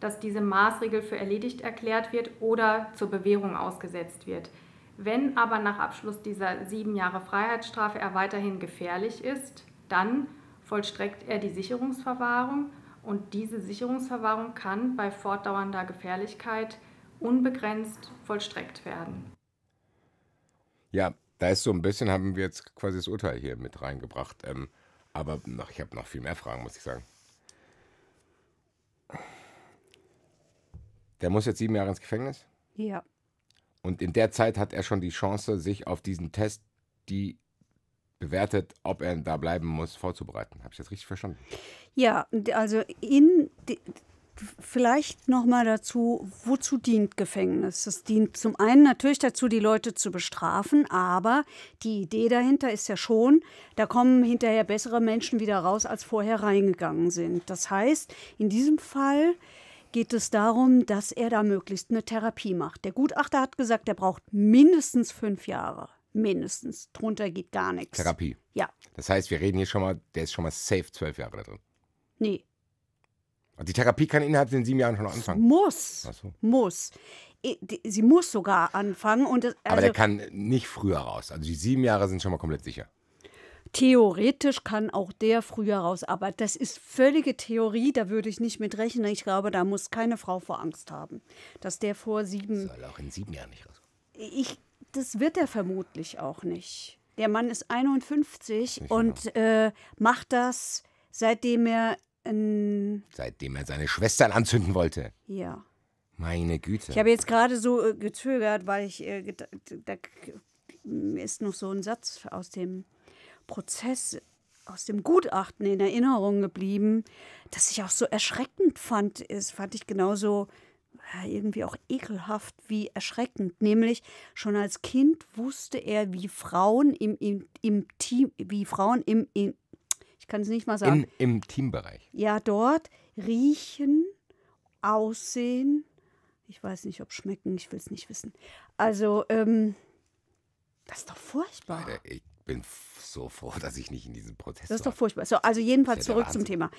dass diese Maßregel für erledigt erklärt wird oder zur Bewährung ausgesetzt wird. Wenn aber nach Abschluss dieser sieben Jahre Freiheitsstrafe er weiterhin gefährlich ist, dann vollstreckt er die Sicherungsverwahrung und diese Sicherungsverwahrung kann bei fortdauernder Gefährlichkeit unbegrenzt vollstreckt werden. Ja, da ist so ein bisschen, haben wir jetzt quasi das Urteil hier mit reingebracht. Ähm, aber noch, ich habe noch viel mehr Fragen, muss ich sagen. Der muss jetzt sieben Jahre ins Gefängnis? Ja. Und in der Zeit hat er schon die Chance, sich auf diesen Test, die bewertet, ob er da bleiben muss, vorzubereiten. Habe ich das richtig verstanden? Ja, also in vielleicht nochmal dazu, wozu dient Gefängnis? Es dient zum einen natürlich dazu, die Leute zu bestrafen, aber die Idee dahinter ist ja schon, da kommen hinterher bessere Menschen wieder raus, als vorher reingegangen sind. Das heißt, in diesem Fall geht es darum, dass er da möglichst eine Therapie macht. Der Gutachter hat gesagt, er braucht mindestens fünf Jahre. Mindestens. Drunter geht gar nichts. Therapie. Ja. Das heißt, wir reden hier schon mal, der ist schon mal safe zwölf Jahre da drin. Nee. Die Therapie kann innerhalb von sieben Jahren schon anfangen. Muss. So. Muss. Sie muss sogar anfangen. Und das, also Aber der also kann nicht früher raus. Also die sieben Jahre sind schon mal komplett sicher. Theoretisch kann auch der früher raus, aber das ist völlige Theorie, da würde ich nicht mit rechnen. Ich glaube, da muss keine Frau vor Angst haben, dass der vor sieben. Soll auch in sieben Jahren nicht raus. Ich, das wird er vermutlich auch nicht. Der Mann ist 51 ich und äh, macht das, seitdem er. Ähm, seitdem er seine Schwestern anzünden wollte. Ja. Meine Güte. Ich habe jetzt gerade so äh, gezögert, weil ich. Äh, da, da ist noch so ein Satz aus dem Prozess aus dem Gutachten in Erinnerung geblieben, dass ich auch so erschreckend fand, ist, fand ich genauso irgendwie auch ekelhaft wie erschreckend. Nämlich schon als Kind wusste er, wie Frauen im, im, im Team, wie Frauen im, im ich kann es nicht mal sagen. In, Im Teambereich. Ja, dort riechen, aussehen. Ich weiß nicht, ob schmecken, ich will es nicht wissen. Also, ähm, das ist doch furchtbar. ich, bin so froh, dass ich nicht in diesen Protest Das ist doch furchtbar. So, also jedenfalls zurück zum Thema.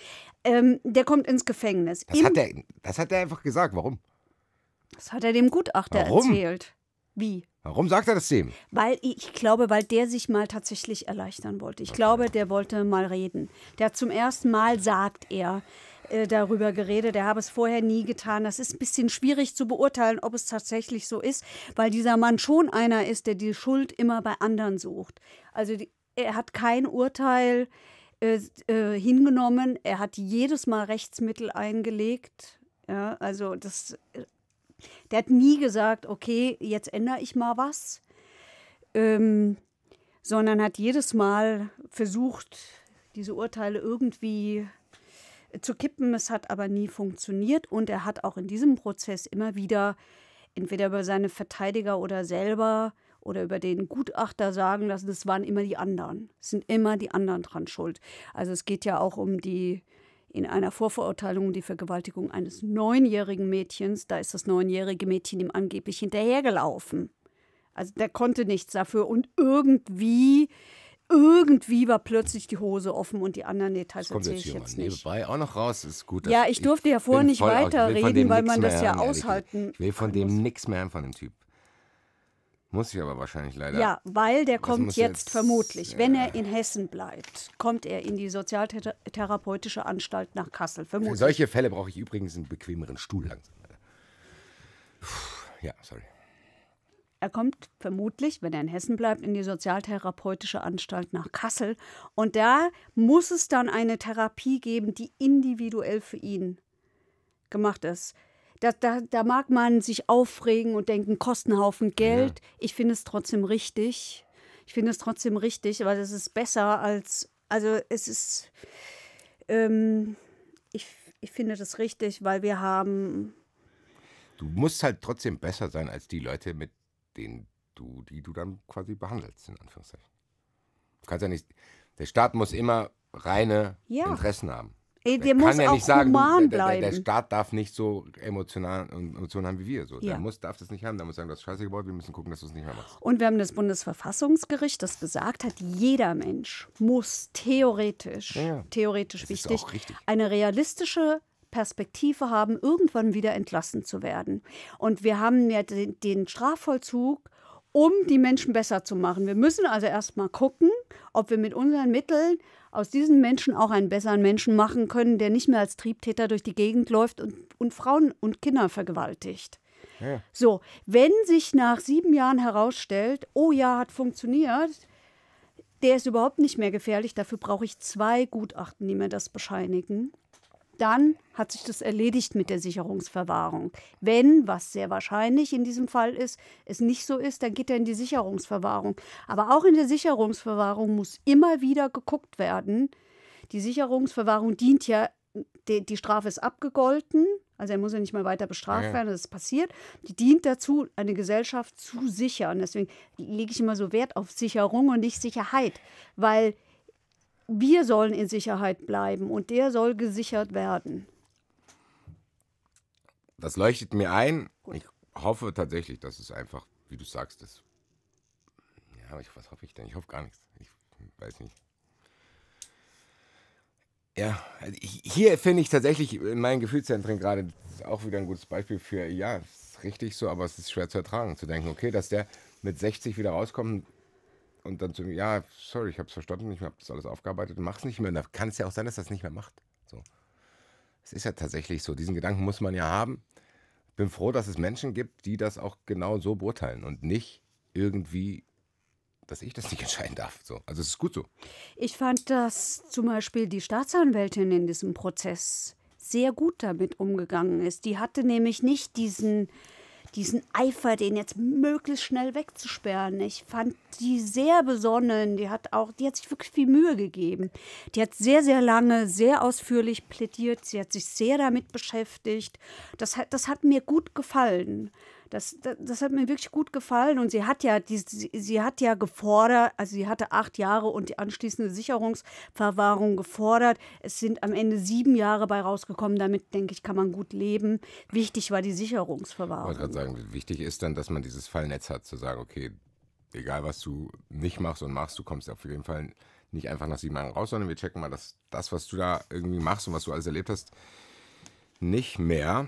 Ähm, der kommt ins Gefängnis. Das Im hat, er, das hat er einfach gesagt. Warum? Das hat er dem Gutachter Warum? erzählt. Wie? Warum sagt er das dem? Weil ich glaube, weil der sich mal tatsächlich erleichtern wollte. Ich okay. glaube, der wollte mal reden. Der hat zum ersten Mal sagt er äh, darüber geredet. Er habe es vorher nie getan. Das ist ein bisschen schwierig zu beurteilen, ob es tatsächlich so ist, weil dieser Mann schon einer ist, der die Schuld immer bei anderen sucht. Also die, er hat kein Urteil äh, äh, hingenommen, er hat jedes Mal Rechtsmittel eingelegt. Ja, also das, äh, der hat nie gesagt, okay, jetzt ändere ich mal was, ähm, sondern hat jedes Mal versucht, diese Urteile irgendwie äh, zu kippen. Es hat aber nie funktioniert und er hat auch in diesem Prozess immer wieder entweder über seine Verteidiger oder selber oder über den Gutachter sagen lassen, das waren immer die anderen. Es sind immer die anderen dran schuld. Also es geht ja auch um die in einer Vorverurteilung um die Vergewaltigung eines neunjährigen Mädchens. Da ist das neunjährige Mädchen ihm angeblich hinterhergelaufen. Also der konnte nichts dafür und irgendwie irgendwie war plötzlich die Hose offen und die anderen Details das kommt erzähle jetzt ich jetzt nicht. Nebenbei auch noch raus, ist gut. Ja, ich durfte ja vorher nicht weiterreden, weil man das ja haben, aushalten. Ich will von dem nichts mehr haben, von dem Typ. Muss ich aber wahrscheinlich leider. Ja, weil der kommt jetzt, jetzt, vermutlich, wenn er in Hessen bleibt, kommt er in die sozialtherapeutische Anstalt nach Kassel. Vermutlich. Für solche Fälle brauche ich übrigens einen bequemeren Stuhl langsam. Ja, sorry. Er kommt vermutlich, wenn er in Hessen bleibt, in die sozialtherapeutische Anstalt nach Kassel. Und da muss es dann eine Therapie geben, die individuell für ihn gemacht ist. Da, da, da mag man sich aufregen und denken, Kostenhaufen Geld. Ja. Ich finde es trotzdem richtig. Ich finde es trotzdem richtig, weil es ist besser als, also es ist, ähm, ich, ich finde das richtig, weil wir haben. Du musst halt trotzdem besser sein als die Leute, mit denen du, die du dann quasi behandelst, in Anführungszeichen. Du kannst ja nicht, der Staat muss immer reine ja. Interessen haben. Ey, der, der muss ja auch nicht sagen, human bleiben. der, der, Staat darf nicht so emotional ähm, Emotionen haben wie wir. So. Ja. Der muss, darf das nicht haben. Der muss sagen, das ist scheiße gebaut, wir müssen gucken, dass du es nicht mehr machst. Und wir haben das Bundesverfassungsgericht, das gesagt hat, jeder Mensch muss theoretisch, ja. theoretisch das wichtig, eine realistische Perspektive haben, irgendwann wieder entlassen zu werden. Und wir haben ja den, den Strafvollzug um die Menschen besser zu machen. Wir müssen also erstmal gucken, ob wir mit unseren Mitteln aus diesen Menschen auch einen besseren Menschen machen können, der nicht mehr als Triebtäter durch die Gegend läuft und, und Frauen und Kinder vergewaltigt. Ja. So, wenn sich nach sieben Jahren herausstellt, oh ja, hat funktioniert, der ist überhaupt nicht mehr gefährlich, dafür brauche ich zwei Gutachten, die mir das bescheinigen dann hat sich das erledigt mit der Sicherungsverwahrung. Wenn, was sehr wahrscheinlich in diesem Fall ist, es nicht so ist, dann geht er in die Sicherungsverwahrung. Aber auch in der Sicherungsverwahrung muss immer wieder geguckt werden. Die Sicherungsverwahrung dient ja, die, die Strafe ist abgegolten, also er muss ja nicht mal weiter bestraft ja. werden, das ist passiert. Die dient dazu, eine Gesellschaft zu sichern. Deswegen lege ich immer so Wert auf Sicherung und nicht Sicherheit, weil wir sollen in Sicherheit bleiben und der soll gesichert werden. Das leuchtet mir ein. Gut. Ich hoffe tatsächlich, dass es einfach, wie du sagst, ist. Ja, ich, was hoffe ich denn? Ich hoffe gar nichts. Ich weiß nicht. Ja, also hier finde ich tatsächlich in meinen Gefühlszentren gerade auch wieder ein gutes Beispiel für, ja, es ist richtig so, aber es ist schwer zu ertragen, zu denken, okay, dass der mit 60 wieder rauskommt und dann zu ihm, ja, sorry, ich habe es verstanden, ich habe das alles aufgearbeitet, mach es nicht mehr. Und da kann es ja auch sein, dass das nicht mehr macht. So. Es ist ja tatsächlich so, diesen Gedanken muss man ja haben. Ich Bin froh, dass es Menschen gibt, die das auch genau so beurteilen und nicht irgendwie, dass ich das nicht entscheiden darf. So. Also es ist gut so. Ich fand, dass zum Beispiel die Staatsanwältin in diesem Prozess sehr gut damit umgegangen ist. Die hatte nämlich nicht diesen diesen Eifer, den jetzt möglichst schnell wegzusperren. Ich fand die sehr besonnen. Die hat auch, die hat sich wirklich viel Mühe gegeben. Die hat sehr, sehr lange, sehr ausführlich plädiert. Sie hat sich sehr damit beschäftigt. Das hat, das hat mir gut gefallen. Das, das, das, hat mir wirklich gut gefallen. Und sie hat ja, die, sie, sie, hat ja gefordert, also sie hatte acht Jahre und die anschließende Sicherungsverwahrung gefordert. Es sind am Ende sieben Jahre bei rausgekommen. Damit, denke ich, kann man gut leben. Wichtig war die Sicherungsverwahrung. Ich wollte gerade sagen, wichtig ist dann, dass man dieses Fallnetz hat, zu sagen, okay, egal was du nicht machst und machst, du kommst auf jeden Fall nicht einfach nach sieben Jahren raus, sondern wir checken mal, dass das, was du da irgendwie machst und was du alles erlebt hast, nicht mehr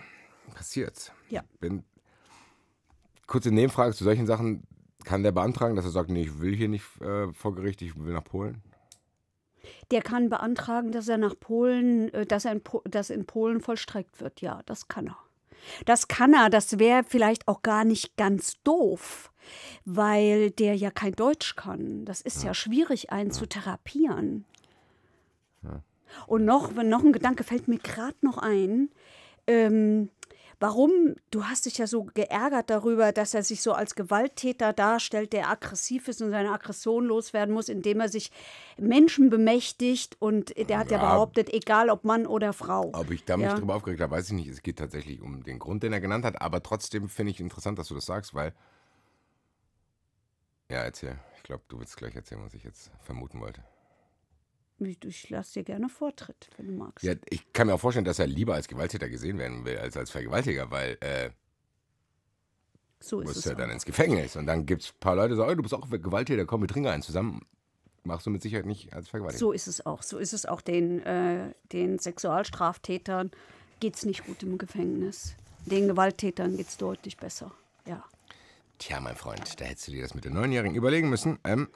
passiert. Ja. Bin kurze Nebenfrage zu solchen Sachen. Kann der beantragen, dass er sagt, nee, ich will hier nicht äh, vor Gericht, ich will nach Polen? Der kann beantragen, dass er nach Polen, äh, dass er in, po dass in Polen vollstreckt wird. Ja, das kann er. Das kann er, das wäre vielleicht auch gar nicht ganz doof, weil der ja kein Deutsch kann. Das ist ja, ja schwierig, einen ja. zu therapieren. Ja. Und noch, noch ein Gedanke fällt mir gerade noch ein. Ähm, warum, du hast dich ja so geärgert darüber, dass er sich so als Gewalttäter darstellt, der aggressiv ist und seine Aggression loswerden muss, indem er sich Menschen bemächtigt und der hat ja, ja behauptet, egal ob Mann oder Frau. Ob ich da mich ja. drüber aufgeregt habe, weiß ich nicht. Es geht tatsächlich um den Grund, den er genannt hat, aber trotzdem finde ich interessant, dass du das sagst, weil. Ja, erzähl. Ich glaube, du willst gleich erzählen, was ich jetzt vermuten wollte ich lasse dir gerne Vortritt, wenn du magst. Ja, ich kann mir auch vorstellen, dass er lieber als Gewalttäter gesehen werden will als als Vergewaltiger, weil äh, so ist musst ja dann ins Gefängnis und dann gibt es ein paar Leute, die sagen, du bist auch Gewalttäter, komm, wir trinken einen zusammen. Machst du mit Sicherheit nicht als Vergewaltiger. So ist es auch. So ist es auch den, äh, den Sexualstraftätern geht es nicht gut im Gefängnis. Den Gewalttätern geht es deutlich besser. Ja. Tja, mein Freund, da hättest du dir das mit den Neunjährigen überlegen müssen. Ähm,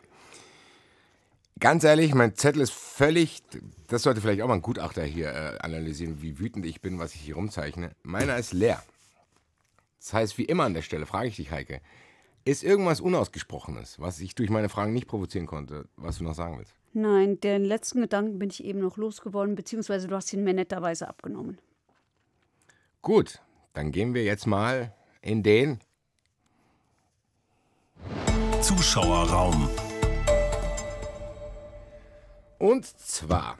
Ganz ehrlich, mein Zettel ist völlig. Das sollte vielleicht auch mal ein Gutachter hier äh, analysieren, wie wütend ich bin, was ich hier rumzeichne. Meiner ist leer. Das heißt, wie immer an der Stelle frage ich dich, Heike, ist irgendwas Unausgesprochenes, was ich durch meine Fragen nicht provozieren konnte, was du noch sagen willst? Nein, den letzten Gedanken bin ich eben noch losgeworden, beziehungsweise du hast ihn mir netterweise abgenommen. Gut, dann gehen wir jetzt mal in den Zuschauerraum. Und zwar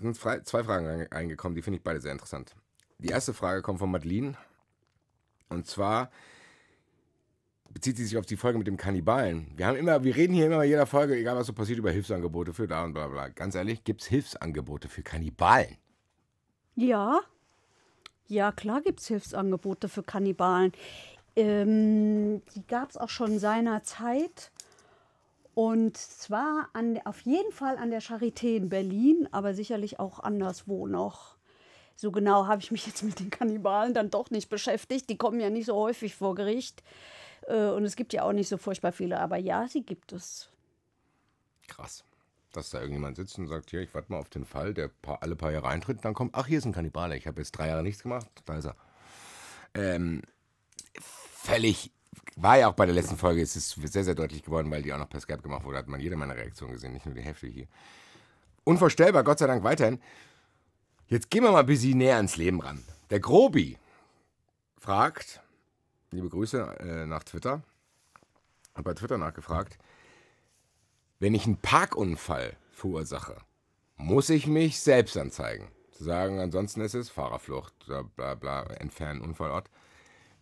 sind zwei Fragen eingekommen, die finde ich beide sehr interessant. Die erste Frage kommt von Madeline. Und zwar bezieht sie sich auf die Folge mit dem Kannibalen. Wir haben immer, wir reden hier immer bei jeder Folge, egal was so passiert, über Hilfsangebote für da und bla bla. Ganz ehrlich, gibt es Hilfsangebote für Kannibalen? Ja. Ja, klar gibt es Hilfsangebote für Kannibalen. Ähm, die gab es auch schon seinerzeit. Und zwar an, auf jeden Fall an der Charité in Berlin, aber sicherlich auch anderswo noch. So genau habe ich mich jetzt mit den Kannibalen dann doch nicht beschäftigt. Die kommen ja nicht so häufig vor Gericht. Äh, und es gibt ja auch nicht so furchtbar viele, aber ja, sie gibt es. Krass. Dass da irgendjemand sitzt und sagt, hier, ich warte mal auf den Fall, der alle paar Jahre eintritt, dann kommt, ach, hier ist ein Kannibale, ich habe jetzt drei Jahre nichts gemacht, da ist er. Ähm, völlig war ja auch bei der letzten Folge, es ist sehr, sehr deutlich geworden, weil die auch noch per Skype gemacht wurde, hat man jede meiner Reaktionen gesehen, nicht nur die Hälfte hier. Unvorstellbar, Gott sei Dank weiterhin. Jetzt gehen wir mal ein bisschen näher ans Leben ran. Der Grobi fragt, liebe Grüße äh, nach Twitter, hat bei Twitter nachgefragt, wenn ich einen Parkunfall verursache, muss ich mich selbst anzeigen. Zu sagen, ansonsten ist es Fahrerflucht, bla bla, entfernen Unfallort.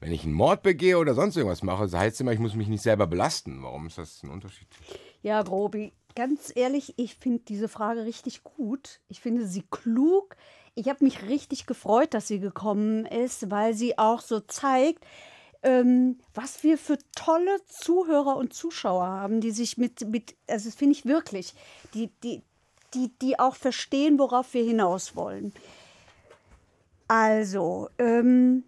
Wenn ich einen Mord begehe oder sonst irgendwas mache, das es immer, ich muss mich nicht selber belasten. Warum ist das ein Unterschied? Ja, Brobi, ganz ehrlich, ich finde diese Frage richtig gut. Ich finde sie klug. Ich habe mich richtig gefreut, dass sie gekommen ist, weil sie auch so zeigt, ähm, was wir für tolle Zuhörer und Zuschauer haben, die sich mit, mit also das finde ich wirklich, die, die, die, die auch verstehen, worauf wir hinaus wollen. Also, ähm,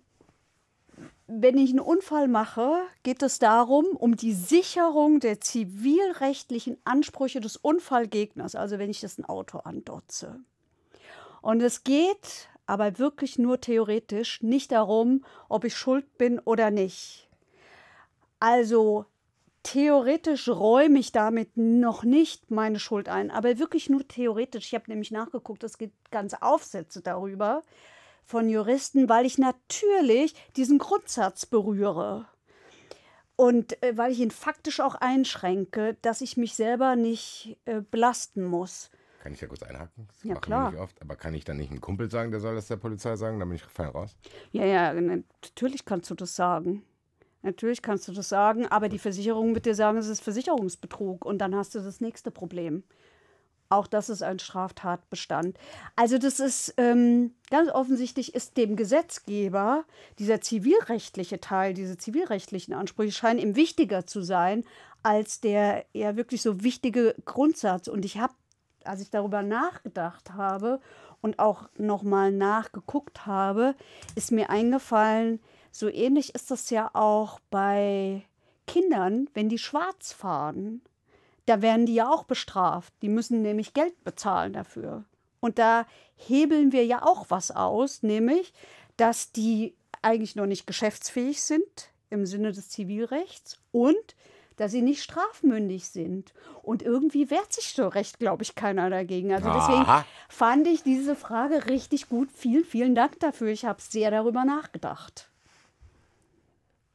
wenn ich einen Unfall mache, geht es darum, um die Sicherung der zivilrechtlichen Ansprüche des Unfallgegners, also wenn ich das ein Auto andotze. Und es geht aber wirklich nur theoretisch nicht darum, ob ich schuld bin oder nicht. Also theoretisch räume ich damit noch nicht meine Schuld ein, aber wirklich nur theoretisch. Ich habe nämlich nachgeguckt, es gibt ganze Aufsätze darüber, von Juristen, weil ich natürlich diesen Grundsatz berühre. Und äh, weil ich ihn faktisch auch einschränke, dass ich mich selber nicht äh, belasten muss. Kann ich ja kurz einhaken? Das ja, klar. Oft, aber kann ich dann nicht einen Kumpel sagen, der soll das der Polizei sagen? Dann bin ich fein raus. Ja, ja, natürlich kannst du das sagen. Natürlich kannst du das sagen, aber die Versicherung wird dir sagen, es ist Versicherungsbetrug und dann hast du das nächste Problem. Auch das ist ein Straftatbestand. Also das ist ähm, ganz offensichtlich ist dem Gesetzgeber dieser zivilrechtliche Teil, diese zivilrechtlichen Ansprüche scheinen ihm wichtiger zu sein als der ja wirklich so wichtige Grundsatz. Und ich habe, als ich darüber nachgedacht habe und auch nochmal nachgeguckt habe, ist mir eingefallen, so ähnlich ist das ja auch bei Kindern, wenn die schwarz fahren da werden die ja auch bestraft. Die müssen nämlich Geld bezahlen dafür. Und da hebeln wir ja auch was aus, nämlich, dass die eigentlich noch nicht geschäftsfähig sind im Sinne des Zivilrechts und dass sie nicht strafmündig sind. Und irgendwie wehrt sich so recht, glaube ich, keiner dagegen. Also deswegen Aha. fand ich diese Frage richtig gut. Vielen, vielen Dank dafür. Ich habe sehr darüber nachgedacht.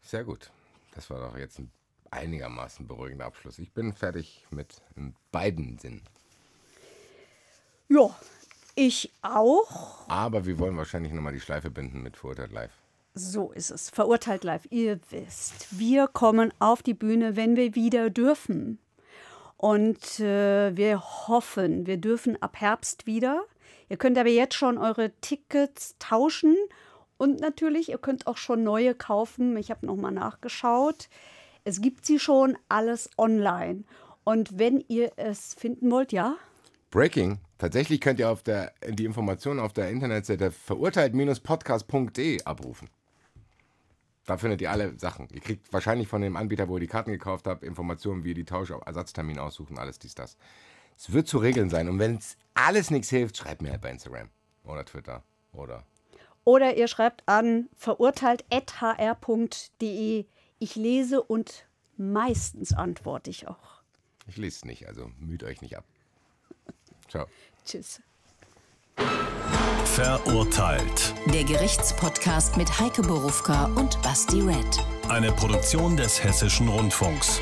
Sehr gut. Das war doch jetzt ein einigermaßen beruhigender Abschluss. Ich bin fertig mit beiden Sinnen. Ja, ich auch. Aber wir wollen wahrscheinlich nochmal die Schleife binden mit Verurteilt Live. So ist es. Verurteilt Live. Ihr wisst, wir kommen auf die Bühne, wenn wir wieder dürfen. Und äh, wir hoffen, wir dürfen ab Herbst wieder. Ihr könnt aber jetzt schon eure Tickets tauschen. Und natürlich, ihr könnt auch schon neue kaufen. Ich habe nochmal nachgeschaut. Es gibt sie schon, alles online. Und wenn ihr es finden wollt, ja? Breaking. Tatsächlich könnt ihr auf der, die Informationen auf der Internetseite verurteilt-podcast.de abrufen. Da findet ihr alle Sachen. Ihr kriegt wahrscheinlich von dem Anbieter, wo ihr die Karten gekauft habt, Informationen, wie ihr die Tauschersatztermine aussuchen, alles dies, das. Es wird zu regeln sein. Und wenn es alles nichts hilft, schreibt mir halt bei Instagram oder Twitter oder. Oder ihr schreibt an verurteilt.hr.de. Ich lese und meistens antworte ich auch. Ich lese es nicht, also müht euch nicht ab. Ciao. Tschüss. Verurteilt. Der Gerichtspodcast mit Heike Borufka und Basti Red. Eine Produktion des Hessischen Rundfunks.